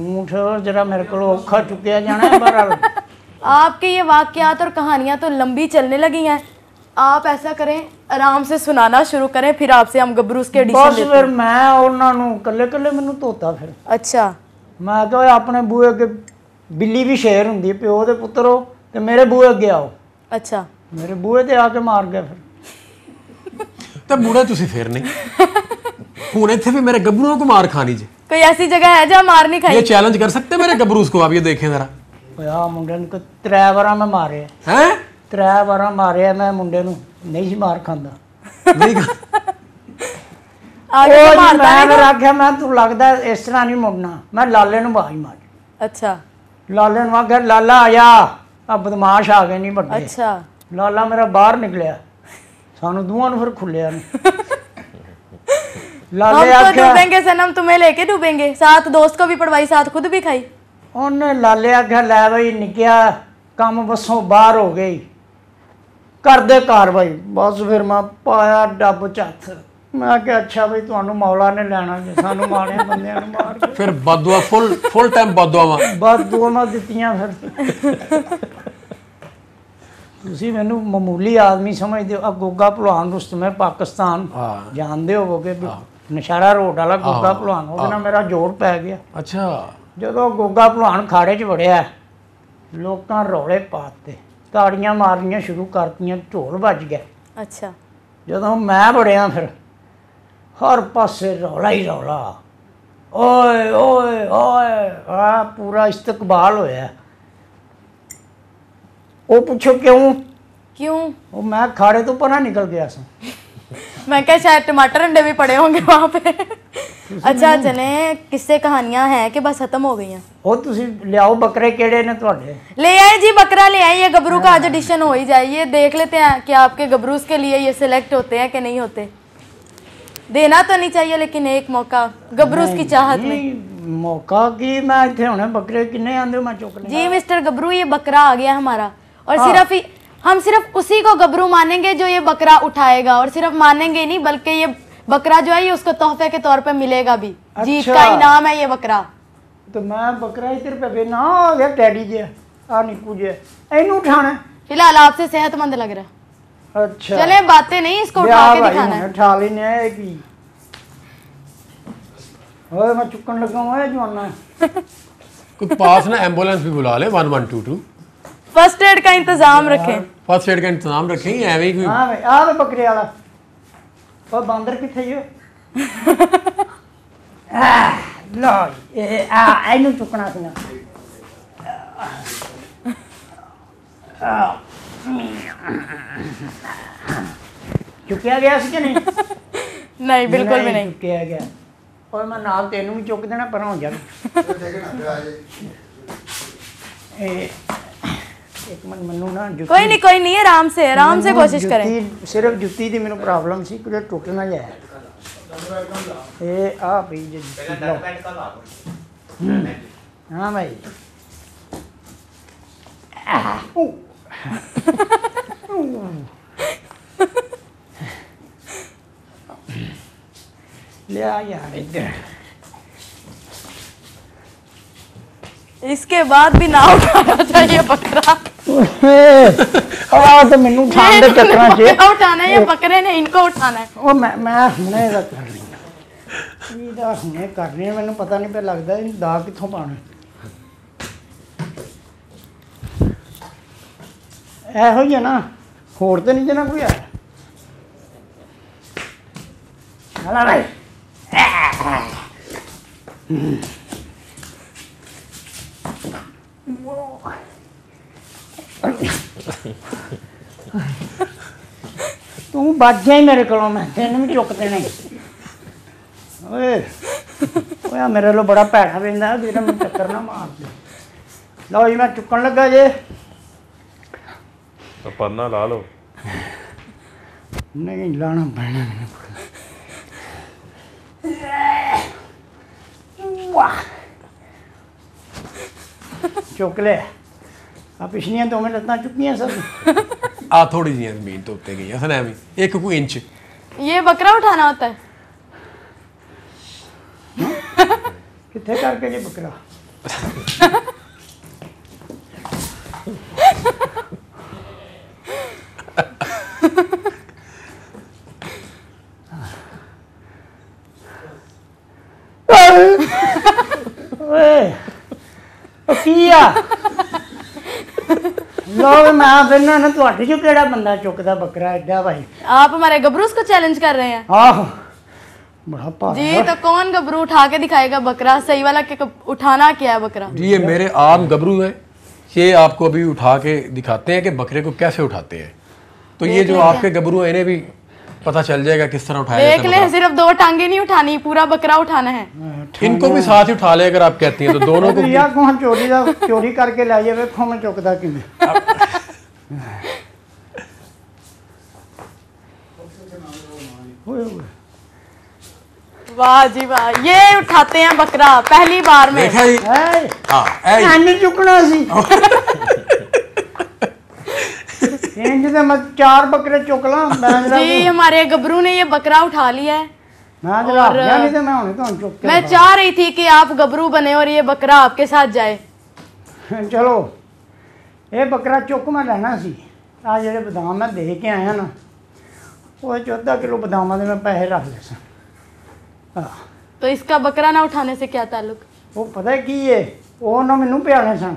ਊਂਟ ਜਰਾ ਮੇਰੇ ਕੋਲ ਔਖਾ ਚੁੱਕਿਆ ਜਾਣਾ ਹੈ ਪਰ आपके ये वाकयात और कहानियाँ तो लंबी चलने लगी हैं आप ऐसा करें आराम से सुनाना शुरू करें फिर आपसे हम गबरूस के बस फिर मैं उन्होंने कले कले मैं धोता फिर अच्छा मैं क्या अपने बूहे अगे बिल्ली भी शेर होंगी प्यो के हो तो मेरे बूहे अगे आओ अच्छा मेरे बूहे ते आके मार गया फिर ਤੇ ਮੂੜੇ ਤੁਸੀਂ ਫੇਰਨੇ ਹੁਣ ਇੱਥੇ ਵੀ ਮੇਰੇ ਗੱਭਰੂਆਂ ਕੋ ਮਾਰ ਖਾਣੀ ਜੇ कोई ऐसी जगह है जहाँ मार नहीं खाई ये चैलेंज कर सकते मेरे ਗੱਭਰੂ को आप ये देखें जरा ਆ ਮੁੰਡੇ ਨੂੰ ਕੋਈ ਤਰੇ ਵਾਰਾਂ ਮੈਂ ਮਾਰਿਆ हैं ਤਰੇ ਵਾਰਾਂ ਮਾਰਿਆ ਮੈਂ ਮੁੰਡੇ ਨੂੰ ਨਹੀਂ ਸੀ ਮਾਰ ਖਾਂਦਾ नहीं आगे तो ਉਹ ਮਾਰਦਾ ਮੈਂ ਨਹੀਂ ਫਿਰ ਆਖਿਆ ਮੈਂ ਤੂੰ ਲੱਗਦਾ ਇਸ ਤਰ੍ਹਾਂ ਨਹੀਂ ਮੁੜਨਾ ਮੈਂ ਲਾਲੇ ਨੂੰ ਬਾਹੀ ਮਾਰੀ था। अच्छा ਲਾਲੇ ਨੂੰ ਆਖਿਆ ਲਾਲਾ ਆਇਆ ਆ ਬਦਮਾਸ਼ ਆ ਗਏ ਨਹੀਂ ਵੱਡੇ अच्छा ਲਾਲਾ ਮੇਰਾ ਬਾਹਰ ਨਿਕਲਿਆ ਸਾਨੂੰ ਦੋਵਾਂ ਨੂੰ ਫਿਰ ਖੁੱਲਿਆ ਨਹੀਂ ਲਾਲੇ हम तो ਆਖਿਆ ਸਨਮ ਤੁਮੇ ਲੈ ਕੇ डूबेंगे ਸਾਥ ਦੋਸਤ ਕੋ ਵੀ ਪੜਵਾਈ ਸਾਥ ਖੁਦ ਵੀ ਖਾਈ ਉਹਨੇ ਲਾਲੇ ਆਖਿਆ ਲੈ ਬਈ ਨਿਕਿਆ ਕੰਮ ਬਸੋਂ ਬਾਹਰ ਹੋ ਗਈ ਕਰਦੇ ਕਾਰਵਾਈ ਬਸ ਫਿਰ ਮੈਂ ਪਾਇਆ ਡੱਬ ਚੱਥ ਮੈਂ ਕਿਹਾ ਅੱਛਾ ਬਈ ਤੁਹਾਨੂੰ ਮੌਲਾ ਨੇ ਲੈਣਾ ਜੇ ਸਾਨੂੰ ਮਾਰਿਆ ਬੰਦਿਆਂ ਨੂੰ ਮਾਰ ਫਿਰ ਬਦਦੁਆ ਫੁੱਲ ਫੁੱਲ ਟਾਈਮ ਬਦਦੁਆਵਾਂ ਬਦਵਾ ਮਾ ਦਿੱਤੀਆਂ ਫਿਰ ਤੁਸੀਂ ਮੈਨੂੰ ਮਾਮੂਲੀ ਆਦਮੀ ਸਮਝਦੇ ਹੋ ਆ ਗੋਗਾ ਭਲਵਾਨ ਰੁਸਤਮੇ ਪਾਕਿਸਤਾਨ ਜਾਣਦੇ ਹੋਵੋਗੇ ਨਸ਼ਾਰਾ ਰੋਡ ਵਾਲਾ ਗੋਗਾ ਭਲਵਾਨ ਉਹਦੇ ਨਾਲ ਮੇਰਾ ਜੋੜ ਪੈ ਗਿਆ ਅੱਛਾ ਜਦੋਂ ਗੋਗਾ ਭਲਵਾਨ ਖਾੜੇ 'ਚ ਵੜਿਆ ਲੋਕਾਂ ਰੌਲੇ ਪਾਤੇ ਤਾੜੀਆਂ ਮਾਰਨੀਆਂ ਸ਼ੁਰੂ ਕਰਤੀਆਂ ਢੋਲ ਵੱਜ ਗਿਆ ਅੱਛਾ ਜਦੋਂ ਮੈਂ ਵੜਿਆ ਫਿਰ ਹਰ ਪਾਸੇ ਰੌਲਾ ਹੀ ਰੌਲਾ ਓਏ ਓਏ ਓਏ ਆ ਪੂਰਾ ਇਸਤਕਬਾਲ ਹੋਇਆ ਉਹ ਪੁੱਛੋ ਕਿਉਂ क्यों ਉਹ ਮੈਂ ਖਾੜੇ ਤੋਂ ਪਰਾਂ ਨਿਕਲ ਗਿਆ ਸਾਂ मैं क्या शायद टमाटर अंडे भी पड़े होंगे वहाँ पे अच्छा चले किस्से कहानियाँ हैं कि बस खत्म हो गई हैं ਉਹ ਤੁਸੀਂ ਲਿਆਓ ਬੱਕਰੇ ਕਿਹੜੇ ਨੇ ਤੁਹਾਡੇ ले आए जी बकरा ले आए ये गबरू का आज एडिशन हो ही जाए ये देख लेते हैं कि आपके गबरूस के लिए ये सिलेक्ट होते हैं कि नहीं होते देना तो नहीं चाहिए लेकिन एक मौका गबरूस की चाहत में ਨਹੀਂ, ਮੌਕਾ ਕੀ ਮੈਂ ਇੱਥੇ ਹੁਣੇ ਬੱਕਰੇ ਕਿੰਨੇ ਆਂਦੇ ਮੈਂ ਚੁੱਕ ਲਿਆ जी मिस्टर गबरू ये बकरा आ गया हमारा और हाँ। सिर्फ ही हम सिर्फ उसी को गबरू मानेंगे जो ये बकरा उठाएगा और सिर्फ मानेंगे नहीं बल्कि ये बकरा जो है ये उसको तोहफे के तौर पे मिलेगा भी अच्छा। जीत का इनाम है ये बकरा तो मैं बकरा ही सिर्फ उठाना फिलहाल आपसे सेहतमंद लग रहा है अच्छा चले बातें नहीं इसको उठा के दिखाना उठा लेने है कि ओए मैं चुकन लगा हुआ है जवाना कोई पास ना एम्बुलेंस भी बुला ले 1122 ਫਸਟ ਏਡ ਦਾ ਇੰਤਜ਼ਾਮ ਰੱਖੇ ਫਸਟ ਏਡ ਦਾ ਇੰਤਜ਼ਾਮ ਰੱਖੇ ਐਵੇਂ ਹੀ ਕੋਈ ਹਾਂ ਭਾਈ ਆਹ ਵੇ ਬੱਕਰੇ ਵਾਲਾ ਉਹ ਬਾਂਦਰ ਕਿੱਥੇ ਹੀ ਆ ਲੋ ਆ ਇਹਨੂੰ ਚੁਕਣਾ ਸੀ ਨਾ ਆ ਚੁੱਕਿਆ ਗਿਆ ਸੀ ਕਿ ਨਹੀਂ ਨਹੀਂ ਬਿਲਕੁਲ ਵੀ ਨਹੀਂ ਚੁੱਕਿਆ ਗਿਆ ਔਰ ਮੈਂ ਨਾਲ ਤੈਨੂੰ ਵੀ ਚੁੱਕ ਦੇਣਾ ਪਰ ਹੋ ਜਾ ਇਹ ਇੱਕ ਮਿੰਟ ਮੈਨੂੰ ਨਾ ਜੁੱਤੀ ਕੋਈ ਨਹੀਂ ਕੋਈ ਨਹੀਂ ਆਰਾਮ ਸੇ ਆਰਾਮ ਸੇ ਕੋਸ਼ਿਸ਼ ਕਰੇ ਸਿਰਫ ਜੁੱਤੀ ਦੀ ਮੈਨੂੰ ਪ੍ਰੋਬਲਮ ਸੀ ਕਿ ਟੁੱਟ ਨਾ ਜਾਏ ਇਹ ਆ ਭਈ ਜੀ ਹਾਂ ਭਾਈ ਲਿਆ ਯਾਰ ਇੱਧਰ इसके बाद भी ना उठाना चाहिए बकरा ਆਹ ਤਾਂ ਮੈਨੂੰ ਠਾਣ ਦੇ ਚੱਕਰਾਂ 'ਚ ਉਹ उठाना है ये बकरे ने इनको ਉਹ ਮੈਂ ਮੈਂ ਹੁਣੇ ਦਾ ਕਰ ਰਹੀ ਹਾਂ ਇਹ ਦਾ ਹੁਣੇ ਕਰ ਰਹੀ ਹਾਂ ਮੈਨੂੰ ਪਤਾ ਨਹੀਂ ਪਿਆ ਲੱਗਦਾ ਇਹ ਦਾ ਕਿੱਥੋਂ ਪਾਣਾ ਇਹੋ ਹੀ ਹੈ ਨਾ ਹੋਰ ਤੇ ਨਹੀਂ ਜਣਾ ਕੋਈ ਆ ਹਲਾ ਭਾਈ ਮੋ ਤੂੰ ਵੱਜ ਜਾਈ ਮੇਰੇ ਕੋਲੋਂ ਮੈਂ ਤੈਨੂੰ ਵੀ ਚੁੱਕ ਦੇਣਾ ਓਏ ਓਏ ਮੇਰੇ ਲੋ ਬੜਾ ਭੈੜਾ ਪੈਂਦਾ ਜਿਹੜਾ ਮੈਂ ਟੱਕਰ ਨਾ ਮਾਰ ਦੇ ਲਓ ਜੀ ਮੈਂ ਚੁੱਕਣ ਲੱਗਾ ਜੇ ਤਾਂ ਪਰਨਾ ਲਾ ਲਓ ਨਹੀਂ ਲਾਣਾ ਪੈਣਾ ਮੈਨੂੰ ਵਾਹ ਚੁੱਕ ਲੈ ਆ ਪਿਛਲੀਆਂ ਦੋਵੇਂ ਲੱਤਾਂ ਚੁੱਕੀਆਂ ਸਭ आ थोड़ी जी जमीन तो उत्ते गई है ना अभी एक को इंच ये बकरा उठाना होता है कितने करके ये बकरा ओए ओ किया चैलेंज कर रहे हैं जी तो कौन गबरू उठा के दिखाएगा बकरा सही वाला उठाना क्या है बकरा ये मेरे गबरू ये आपको अभी उठा के दिखाते हैं कि बकरे को कैसे उठाते हैं तो ये जो आपके गबरू है इन्हें भी पता चल जाएगा किस तरह उठाया देख ले सिर्फ दो टांगे नहीं उठानी पूरा बकरा उठाना है हाँ, इनको भी साथ ही उठा ले अगर आप कहती हैं तो दोनों को रिया को हम चोरी दा चोरी करके ले आइए देखो मैं चुकदा किने वाह जी वाह ये उठाते हैं बकरा पहली बार में देखा जी हां चुकना सी मैं चार बकरे चुक ला जी हमारे गबरू ने ये बकरा उठा लिया है मैं और, नहीं मैं होने तो चुक के मैं चाह रही थी कि आप गबरू बने और ये बकरा आपके साथ जाए चलो ये बकरा चुक मैं लेना सी ਆ ਜਿਹੜੇ ਬਦਾਮ ਮੈਂ ਦੇ ਕੇ ਆਇਆ ਨਾ ਉਹ 14 ਕਿਲੋ ਬਦਾਮਾਂ ਦੇ ਮੈਂ ਪੈਸੇ ਰੱਖ ਲਏ तो इसका बकरा ना उठाने से क्या ताल्लुक वो पता है की है वो ना मैनू प्याने सन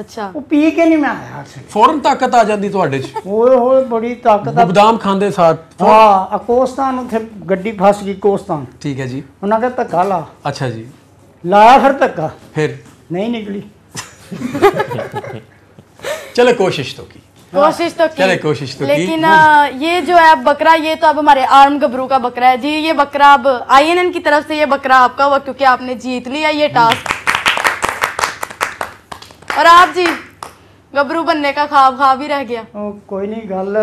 ਅੱਛਾ ਉਹ ਪੀ ਕੇ ਨਹੀਂ ਮੈਂ ਆਇਆ ਸੀ ਫੌਰਨ ਤਾਕਤ ਆ ਜਾਂਦੀ ਤੁਹਾਡੇ 'ਚ ਓਏ ਹੋਏ ਬੜੀ ਤਾਕਤ ਆ ਬਦਾਮ ਖਾਂਦੇ ਸਾਥ ਹਾਂ ਅਕੋਸਤਾਨ ਉੱਥੇ ਗੱਡੀ ਫਸ ਗਈ ਕੋਸਤਾਨ ਠੀਕ ਹੈ ਜੀ ਉਹਨਾਂ ਦਾ ਧੱਕਾ ਲਾ ਅੱਛਾ ਜੀ ਲਾਇਆ ਫਿਰ ਧੱਕਾ ਫਿਰ ਨਹੀਂ ਨਿਕਲੀ चले कोशिश तो की कोशिश तो की चले कोशिश तो लेकिन आ, ये जो है बकरा ये तो अब हमारे आर्म गबरू का बकरा है जी ये बकरा अब आईएनएन की तरफ से ये बकरा आपका हुआ क्योंकि आपने जीत लिया ये टास्क और आप जी गबरू बनने का खाब खाब ही रह गया ओ, कोई नहीं गल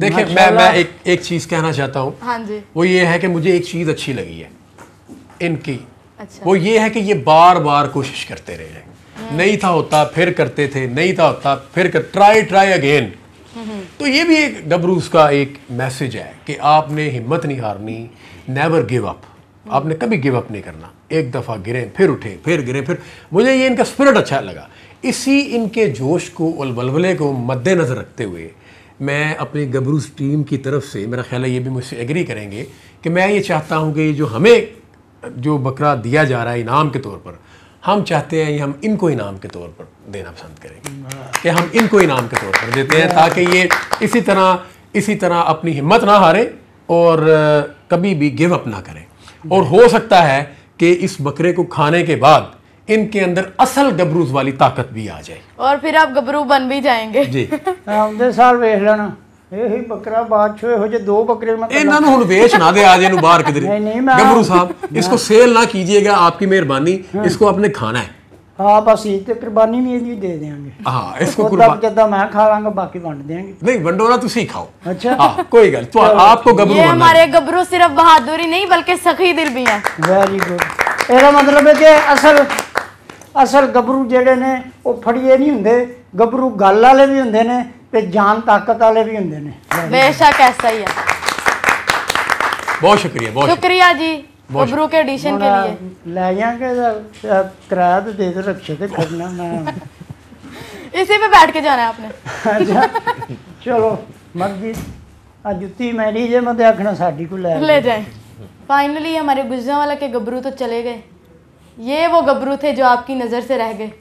देखिए मैं मैं एक एक चीज़ कहना चाहता हूँ हाँ जी वो ये है कि मुझे एक चीज़ अच्छी लगी है इनकी अच्छा। वो ये है कि ये बार बार कोशिश करते रहे हैं हम्म। नहीं था होता फिर करते थे नहीं था होता फिर कर ट्राई ट्राई अगेन तो ये भी एक डबरूस का एक मैसेज है कि आपने हिम्मत नहीं हारनी नेवर गिव अप आपने कभी गिव अप नहीं करना एक दफ़ा गिरे फिर उठे फिर गिरे फिर मुझे ये इनका स्पिरिट अच्छा लगा इसी इनके जोश को और बलबले को मद्देनज़र रखते हुए मैं अपनी गबरूज टीम की तरफ से मेरा ख्याल है ये भी मुझसे एग्री करेंगे कि मैं ये चाहता हूँ कि जो हमें जो बकरा दिया जा रहा है इनाम के तौर पर हम चाहते हैं ये हम इनको इनाम के तौर पर देना पसंद करेंगे कि हम इनको इनाम के तौर पर देते हैं ताकि ये इसी तरह इसी तरह अपनी हिम्मत ना हारें और कभी भी गिव अप ना करें और हो सकता है कि इस बकरे को खाने के बाद इनके अंदर असल गबरूज वाली ताकत भी आ जाए और फिर आप गबरू बन भी जाएंगे जी ਆਉਂਦੇ ਸਾਲ ਵੇਖ ਲੈਣਾ ਇਹੀ इसको सेल ना कीजिएगा आपकी मेहरबानी हाँ। इसको आपने खाना है ਹਾਂ ਬਸ ਇਹ ਤੇ ਕੁਰਬਾਨੀ ਵੀ ਇਹਦੀ ਦੇ ਦੇਾਂਗੇ ਹਾਂ ਇਸ ਕੋ ਕੁਰਬਾਨੀ ਜਦੋਂ ਮੈਂ ਖਾ ਲਾਂਗਾ ਬਾਕੀ ਵੰਡ ਦੇਾਂਗੇ ਨਹੀਂ ਵੰਡੋ ਨਾ ਤੁਸੀਂ ਖਾਓ ਅੱਛਾ ਹਾਂ ਕੋਈ ਗੱਲ ਤੁਹਾ ਆਪ ਕੋ ਗੱਭਰੂ ਇਹ ਮਾਰੇ ਗੱਭਰੂ ਸਿਰਫ ਬਹਾਦਰੀ ਨਹੀਂ ਬਲਕਿ ਸਖੀ ਦਿਲ ਵੀ ਹੈ ਵੈਰੀ ਗੁੱਡ ਇਹਦਾ ਮਤਲਬ ਹੈ ਕਿ ਅਸਲ ਅਸਲ ਗੱਭਰੂ ਜਿਹੜੇ ਨੇ ਉਹ ਫੜੀਏ ਨਹੀਂ ਹੁੰਦੇ ਗੱਭਰੂ ਗੱਲ ਵਾਲੇ ਵੀ ਹੁੰਦੇ ਨੇ ਤੇ ਜਾਨ ਤਾਕਤ ਵਾਲੇ ਵੀ ਹੁੰਦੇ ਨੇ ਬੇਸ਼ੱਕ ਐਸਾ ਹੀ ਹੈ ਬਹੁਤ ਸ਼ੁਕਰੀਆ ਬਹੁਤ ਸ਼ੁਕਰੀਆ ਜੀ बबरू के एडिशन के लिए ले जाएंगे किराया तो दे दो रक्षे तो करना मैं इसी पे बैठ के जाना है आपने अच्छा, चलो मर्जी आ जुत्ती मेरी जे मैं आखना साड़ी को ले ले जाए फाइनली हमारे गुजरा वाला के गबरू तो चले गए ये वो गबरू थे जो आपकी नज़र से रह गए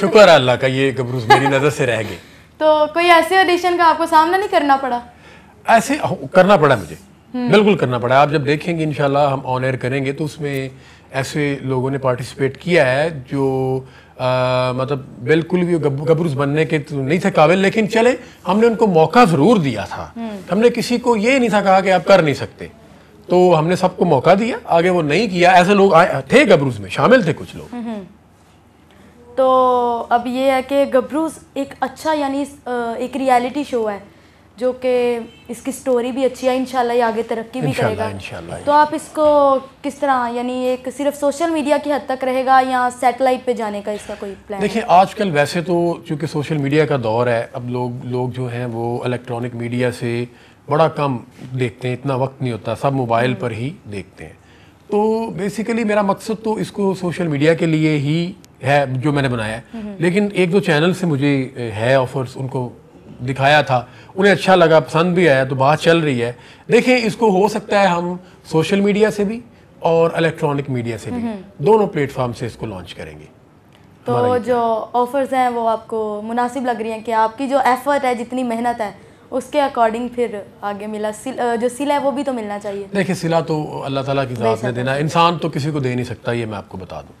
शुक्र अल्लाह का ये गबरू मेरी नज़र से रह गए तो कोई ऐसे ऑडिशन का आपको सामना नहीं करना पड़ा ऐसे हाँ, करना पड़ा मुझे हम्म। बिल्कुल करना पड़ा आप जब देखेंगे इनशाला हम ऑन एयर करेंगे तो उसमें ऐसे लोगों ने पार्टिसिपेट किया है जो आ, मतलब बिल्कुल भी गबरूज बनने के तो नहीं थे काबिल लेकिन चले हमने उनको मौका ज़रूर दिया था हम्म। हमने किसी को ये नहीं था कहा कि आप कर नहीं सकते तो हमने सबको मौका दिया आगे वो नहीं किया ऐसे लोग आए थे गबरूज में शामिल थे कुछ लोग हम्म। तो अब ये है कि गबरूज एक अच्छा यानी एक रियलिटी शो है जो कि इसकी स्टोरी भी अच्छी है इंशाल्लाह ये आगे तरक्की भी करेगा तो आप इसको किस तरह यानी एक सिर्फ सोशल मीडिया की हद तक रहेगा या सैटेलाइट पे जाने का इसका कोई प्लान देखिए आजकल वैसे तो चूँकि सोशल मीडिया का दौर है अब लोग लोग जो हैं वो इलेक्ट्रॉनिक मीडिया से बड़ा कम देखते हैं इतना वक्त नहीं होता सब मोबाइल हम्म। पर ही देखते हैं तो बेसिकली मेरा मकसद तो इसको सोशल मीडिया के लिए ही है जो मैंने बनाया है हम्म। लेकिन एक दो चैनल से मुझे है ऑफर्स उनको दिखाया था उन्हें अच्छा लगा पसंद भी आया तो बात चल रही है देखें इसको हो सकता है हम सोशल मीडिया से भी और इलेक्ट्रॉनिक मीडिया से भी हम्म। दोनों प्लेटफॉर्म से इसको लॉन्च करेंगे तो जो ऑफर्स हैं वो आपको मुनासिब लग रही हैं कि आपकी जो एफर्ट है जितनी मेहनत है उसके अकॉर्डिंग फिर आगे मिला सिल, जो सिला है वो भी तो मिलना चाहिए देखिए सिला तो अल्लाह ताला की ज़ात ने देना इंसान तो किसी को दे नहीं सकता ये मैं आपको बता दूँ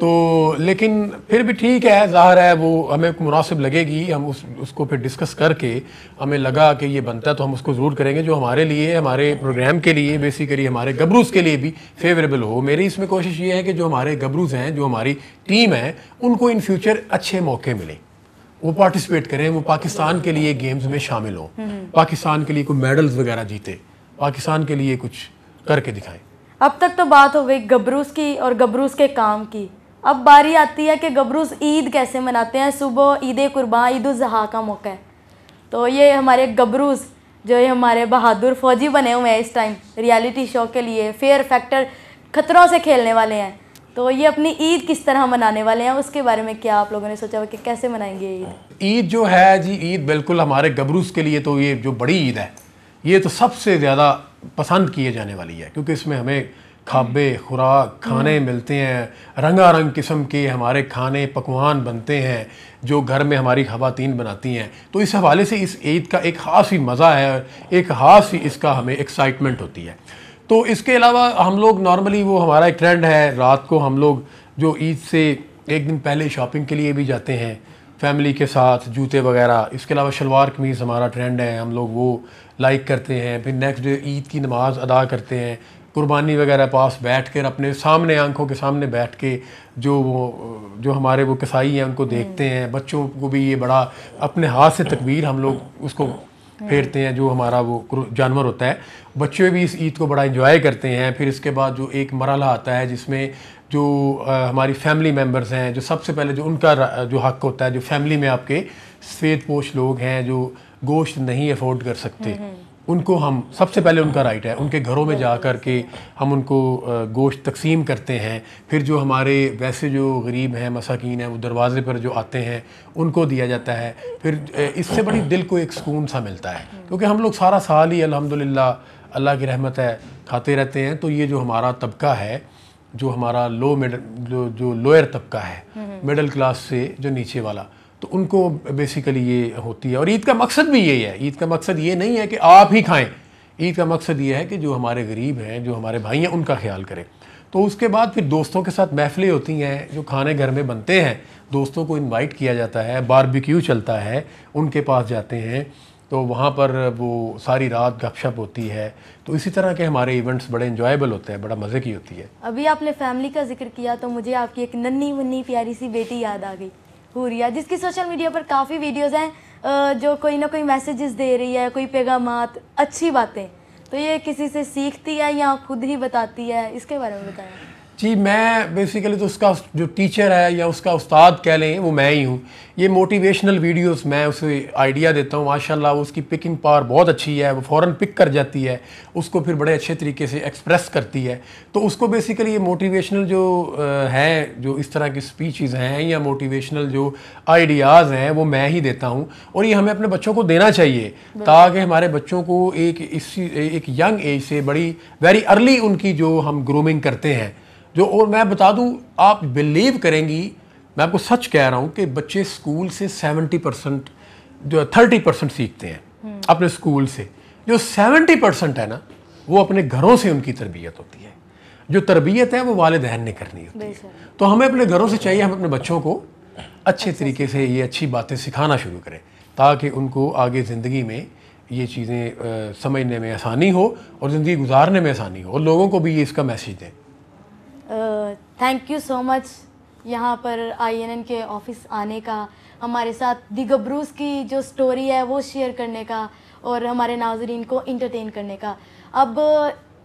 तो लेकिन फिर भी ठीक है ज़ाहिर है वो हमें मुनासिब लगेगी हम उस उसको फिर डिस्कस करके हमें लगा कि ये बनता है तो हम उसको ज़रूर करेंगे जो हमारे लिए हमारे प्रोग्राम के लिए बेसिकली हमारे गबरूज़ के लिए भी फेवरेबल हो मेरी इसमें कोशिश ये है कि जो हमारे गबरूज़ हैं जो हमारी टीम है उनको इन फ्यूचर अच्छे मौके मिलें वो पार्टिसिपेट करें वो पाकिस्तान के लिए गेम्स में शामिल हों हम्म। पाकिस्तान के लिए कोई मेडल्स वगैरह जीते पाकिस्तान के लिए कुछ करके दिखाएं अब तक तो बात हो गई गबरूस की और गबरूस के काम की अब बारी आती है कि गबरूस ईद कैसे मनाते हैं सुबह ईद कुर्बान ईद उजहा का मौका है तो ये हमारे गबरूस जो ये हमारे बहादुर फौजी बने हुए हैं इस टाइम रियलिटी शो के लिए फेयर फैक्टर खतरों से खेलने वाले हैं तो ये अपनी ईद किस तरह मनाने वाले हैं उसके बारे में क्या आप लोगों ने सोचा कि कैसे मनाएंगे ईद ईद जो है जी ईद बिल्कुल हमारे गबरूस के लिए तो ये जो बड़ी ईद है ये तो सबसे ज़्यादा पसंद किए जाने वाली है क्योंकि इसमें हमें खाबे खुराक हाँ। खाने मिलते हैं रंगा रंग किस्म के हमारे खाने पकवान बनते हैं जो घर में हमारी खवातन बनाती हैं तो इस हवाले से इस ईद का एक ख़ास ही मज़ा है एक ख़ास ही इसका हमें एक्साइटमेंट होती है तो इसके अलावा हम लोग नॉर्मली वो हमारा एक ट्रेंड है रात को हम लोग जो ईद से एक दिन पहले शॉपिंग के लिए भी जाते हैं फैमिली के साथ जूते वगैरह इसके अलावा शलवार कमीज़ हमारा ट्रेंड है हम लोग वो लाइक करते हैं फिर नेक्स्ट डे ईद की नमाज़ अदा करते हैं कुर्बानी वगैरह पास बैठ कर अपने सामने आंखों के सामने बैठ के जो वो जो हमारे वो कसाई हैं उनको देखते हैं बच्चों को भी ये बड़ा अपने हाथ से तकबीर हम लोग उसको फेरते हैं जो हमारा वो जानवर होता है बच्चे भी इस ईद को बड़ा इन्जॉय करते हैं फिर इसके बाद जो एक मरला आता है जिसमें जो हमारी फैमिली मेम्बर्स हैं जो सबसे पहले जो उनका जो हक होता है जो फैमिली में आपके सफ़ेद पोश लोग हैं जो गोश्त नहीं अफोर्ड कर सकते हम्म, हम्म। उनको हम सबसे पहले उनका राइट है उनके घरों में जा कर के हम उनको गोश्त तकसीम करते हैं फिर जो हमारे वैसे जो गरीब हैं मसाकिन हैं वो दरवाज़े पर जो आते हैं उनको दिया जाता है फिर इससे बड़ी दिल को एक सुकून सा मिलता है क्योंकि हम लोग सारा साल ही अलहमदिल्ला अल्लाह की रहमत है खाते रहते हैं तो ये जो हमारा तबका है जो हमारा लो मिडल जो जो लोअर तबका है मिडल हम्म। क्लास से जो नीचे वाला तो उनको बेसिकली ये होती है और ईद का मकसद भी यही है ईद का मकसद ये नहीं है कि आप ही खाएं ईद का मकसद ये है कि जो हमारे गरीब हैं जो हमारे भाई हैं उनका ख्याल करें तो उसके बाद फिर दोस्तों के साथ महफ़िलें होती हैं जो खाने घर में बनते हैं दोस्तों को इनवाइट किया जाता है बारबिक्यू चलता है उनके पास जाते हैं तो वहाँ पर वो सारी रात गपशप होती है तो इसी तरह के हमारे इवेंट्स बड़े इंजॉयबल होते हैं बड़ा मज़े की होती है अभी आपने फैमिली का जिक्र किया तो मुझे आपकी एक नन्ही मुन्नी प्यारी सी बेटी याद आ गई हुरिया जिसकी सोशल मीडिया पर काफ़ी वीडियोज़ हैं जो कोई ना कोई मैसेजेस दे रही है कोई पैगाम अच्छी बातें तो ये किसी से सीखती है या खुद ही बताती है इसके बारे में बताया जी मैं बेसिकली तो उसका जो टीचर है या उसका उस्ताद कह लें वो मैं ही हूँ ये मोटिवेशनल वीडियोस मैं उसे आइडिया देता हूँ माशाल्लाह उसकी पिकिंग पावर बहुत अच्छी है वो फ़ौरन पिक कर जाती है उसको फिर बड़े अच्छे तरीके से एक्सप्रेस करती है तो उसको बेसिकली ये मोटिवेशनल जो हैं जो इस तरह की स्पीचेज़ हैं या मोटिवेशनल जो आइडियाज़ हैं वो मैं ही देता हूँ और ये हमें अपने बच्चों को देना चाहिए ताकि हमारे बच्चों को एक इसी एक यंग एज से बड़ी वेरी अर्ली उनकी जो हम ग्रूमिंग करते हैं जो और मैं बता दूं आप बिलीव करेंगी मैं आपको सच कह रहा हूँ कि बच्चे स्कूल से सेवेंटी परसेंट जो थर्टी परसेंट सीखते हैं हम्म। अपने स्कूल से जो सेवेंटी परसेंट है ना वो अपने घरों से उनकी तरबियत होती है जो तरबियत है वो वालदेन ने करनी होती है तो हमें अपने घरों से चाहिए हम अपने बच्चों को अच्छे अच्छा तरीके से ये अच्छी बातें सिखाना शुरू करें ताकि उनको आगे ज़िंदगी में ये चीज़ें समझने में आसानी हो और ज़िंदगी गुजारने में आसानी हो और लोगों को भी ये इसका मैसेज दें थैंक यू सो मच यहाँ पर आईएनएन के ऑफिस आने का हमारे साथ दी दिगब्रूस की जो स्टोरी है वो शेयर करने का और हमारे नाजरीन को इंटरटेन करने का अब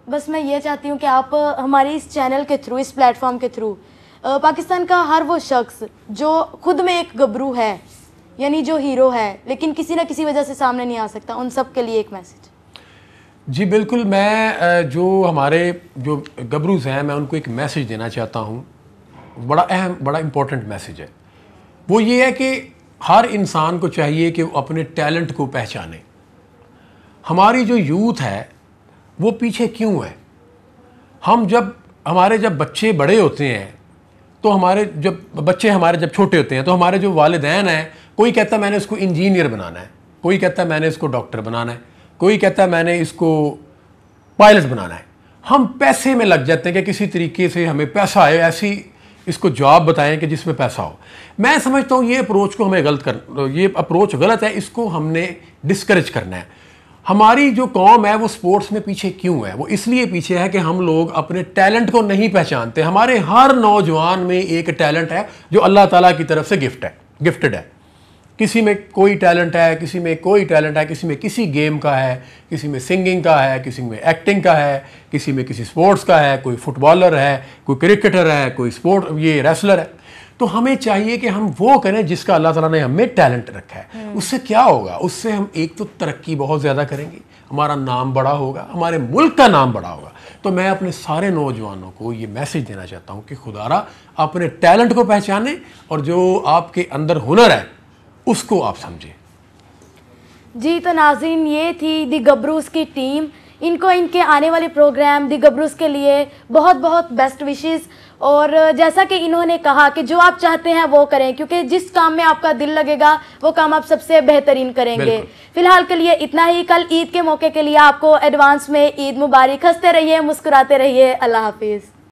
बस मैं ये चाहती हूँ कि आप हमारे इस चैनल के थ्रू इस प्लेटफॉर्म के थ्रू पाकिस्तान का हर वो शख्स जो खुद में एक गबरू है यानी जो हीरो है लेकिन किसी ना किसी वजह से सामने नहीं आ सकता उन सब के लिए एक मैसेज जी बिल्कुल मैं जो हमारे जो गबरूज हैं मैं उनको एक मैसेज देना चाहता हूँ बड़ा अहम बड़ा इम्पोर्टेंट मैसेज है वो ये है कि हर इंसान को चाहिए कि वो अपने टैलेंट को पहचाने हमारी जो यूथ है वो पीछे क्यों है हम जब हमारे जब बच्चे बड़े होते हैं तो हमारे जब बच्चे हमारे जब छोटे होते हैं तो हमारे जो वालदेन हैं कोई कहता है मैंने उसको इंजीनियर बनाना है कोई कहता है मैंने इसको डॉक्टर बनाना है कोई कहता है मैंने इसको पायलट बनाना है हम पैसे में लग जाते हैं कि किसी तरीके से हमें पैसा आए ऐसी इसको जॉब बताएं कि जिसमें पैसा हो मैं समझता हूँ ये अप्रोच को हमें गलत कर ये अप्रोच गलत है इसको हमने डिस्करेज करना है हमारी जो कौम है वो स्पोर्ट्स में पीछे क्यों है वो इसलिए पीछे है कि हम लोग अपने टैलेंट को नहीं पहचानते हमारे हर नौजवान में एक टैलेंट है जो अल्लाह ताला की तरफ से गिफ्ट है गिफ्टेड है किसी में कोई टैलेंट है किसी में कोई टैलेंट है किसी में किसी गेम का है किसी में सिंगिंग का है किसी में एक्टिंग का है किसी में किसी स्पोर्ट्स का है कोई फुटबॉलर है कोई क्रिकेटर है कोई स्पोर्ट ये रेसलर है तो हमें चाहिए कि हम वो करें जिसका अल्लाह ताला ने हमें टैलेंट रखा है हम्म। उससे क्या होगा उससे हम एक तो तरक्की बहुत ज़्यादा करेंगे हमारा नाम बड़ा होगा हमारे मुल्क का नाम बड़ा होगा तो मैं अपने सारे नौजवानों को ये मैसेज देना चाहता हूँ कि खुदारा अपने टैलेंट को पहचाने और जो आपके अंदर हुनर है उसको आप समझें जी तो नाजिन ये थी दी गब्रूस की टीम इनको इनके आने वाले प्रोग्राम दी गब्रूस के लिए बहुत बहुत बेस्ट विशेज़ और जैसा कि इन्होंने कहा कि जो आप चाहते हैं वो करें क्योंकि जिस काम में आपका दिल लगेगा वो काम आप सबसे बेहतरीन करेंगे फिलहाल के लिए इतना ही कल ईद के मौके के लिए आपको एडवांस में ईद मुबारक हंसते रहिए मुस्कुराते रहिए अल्लाह हाफिज़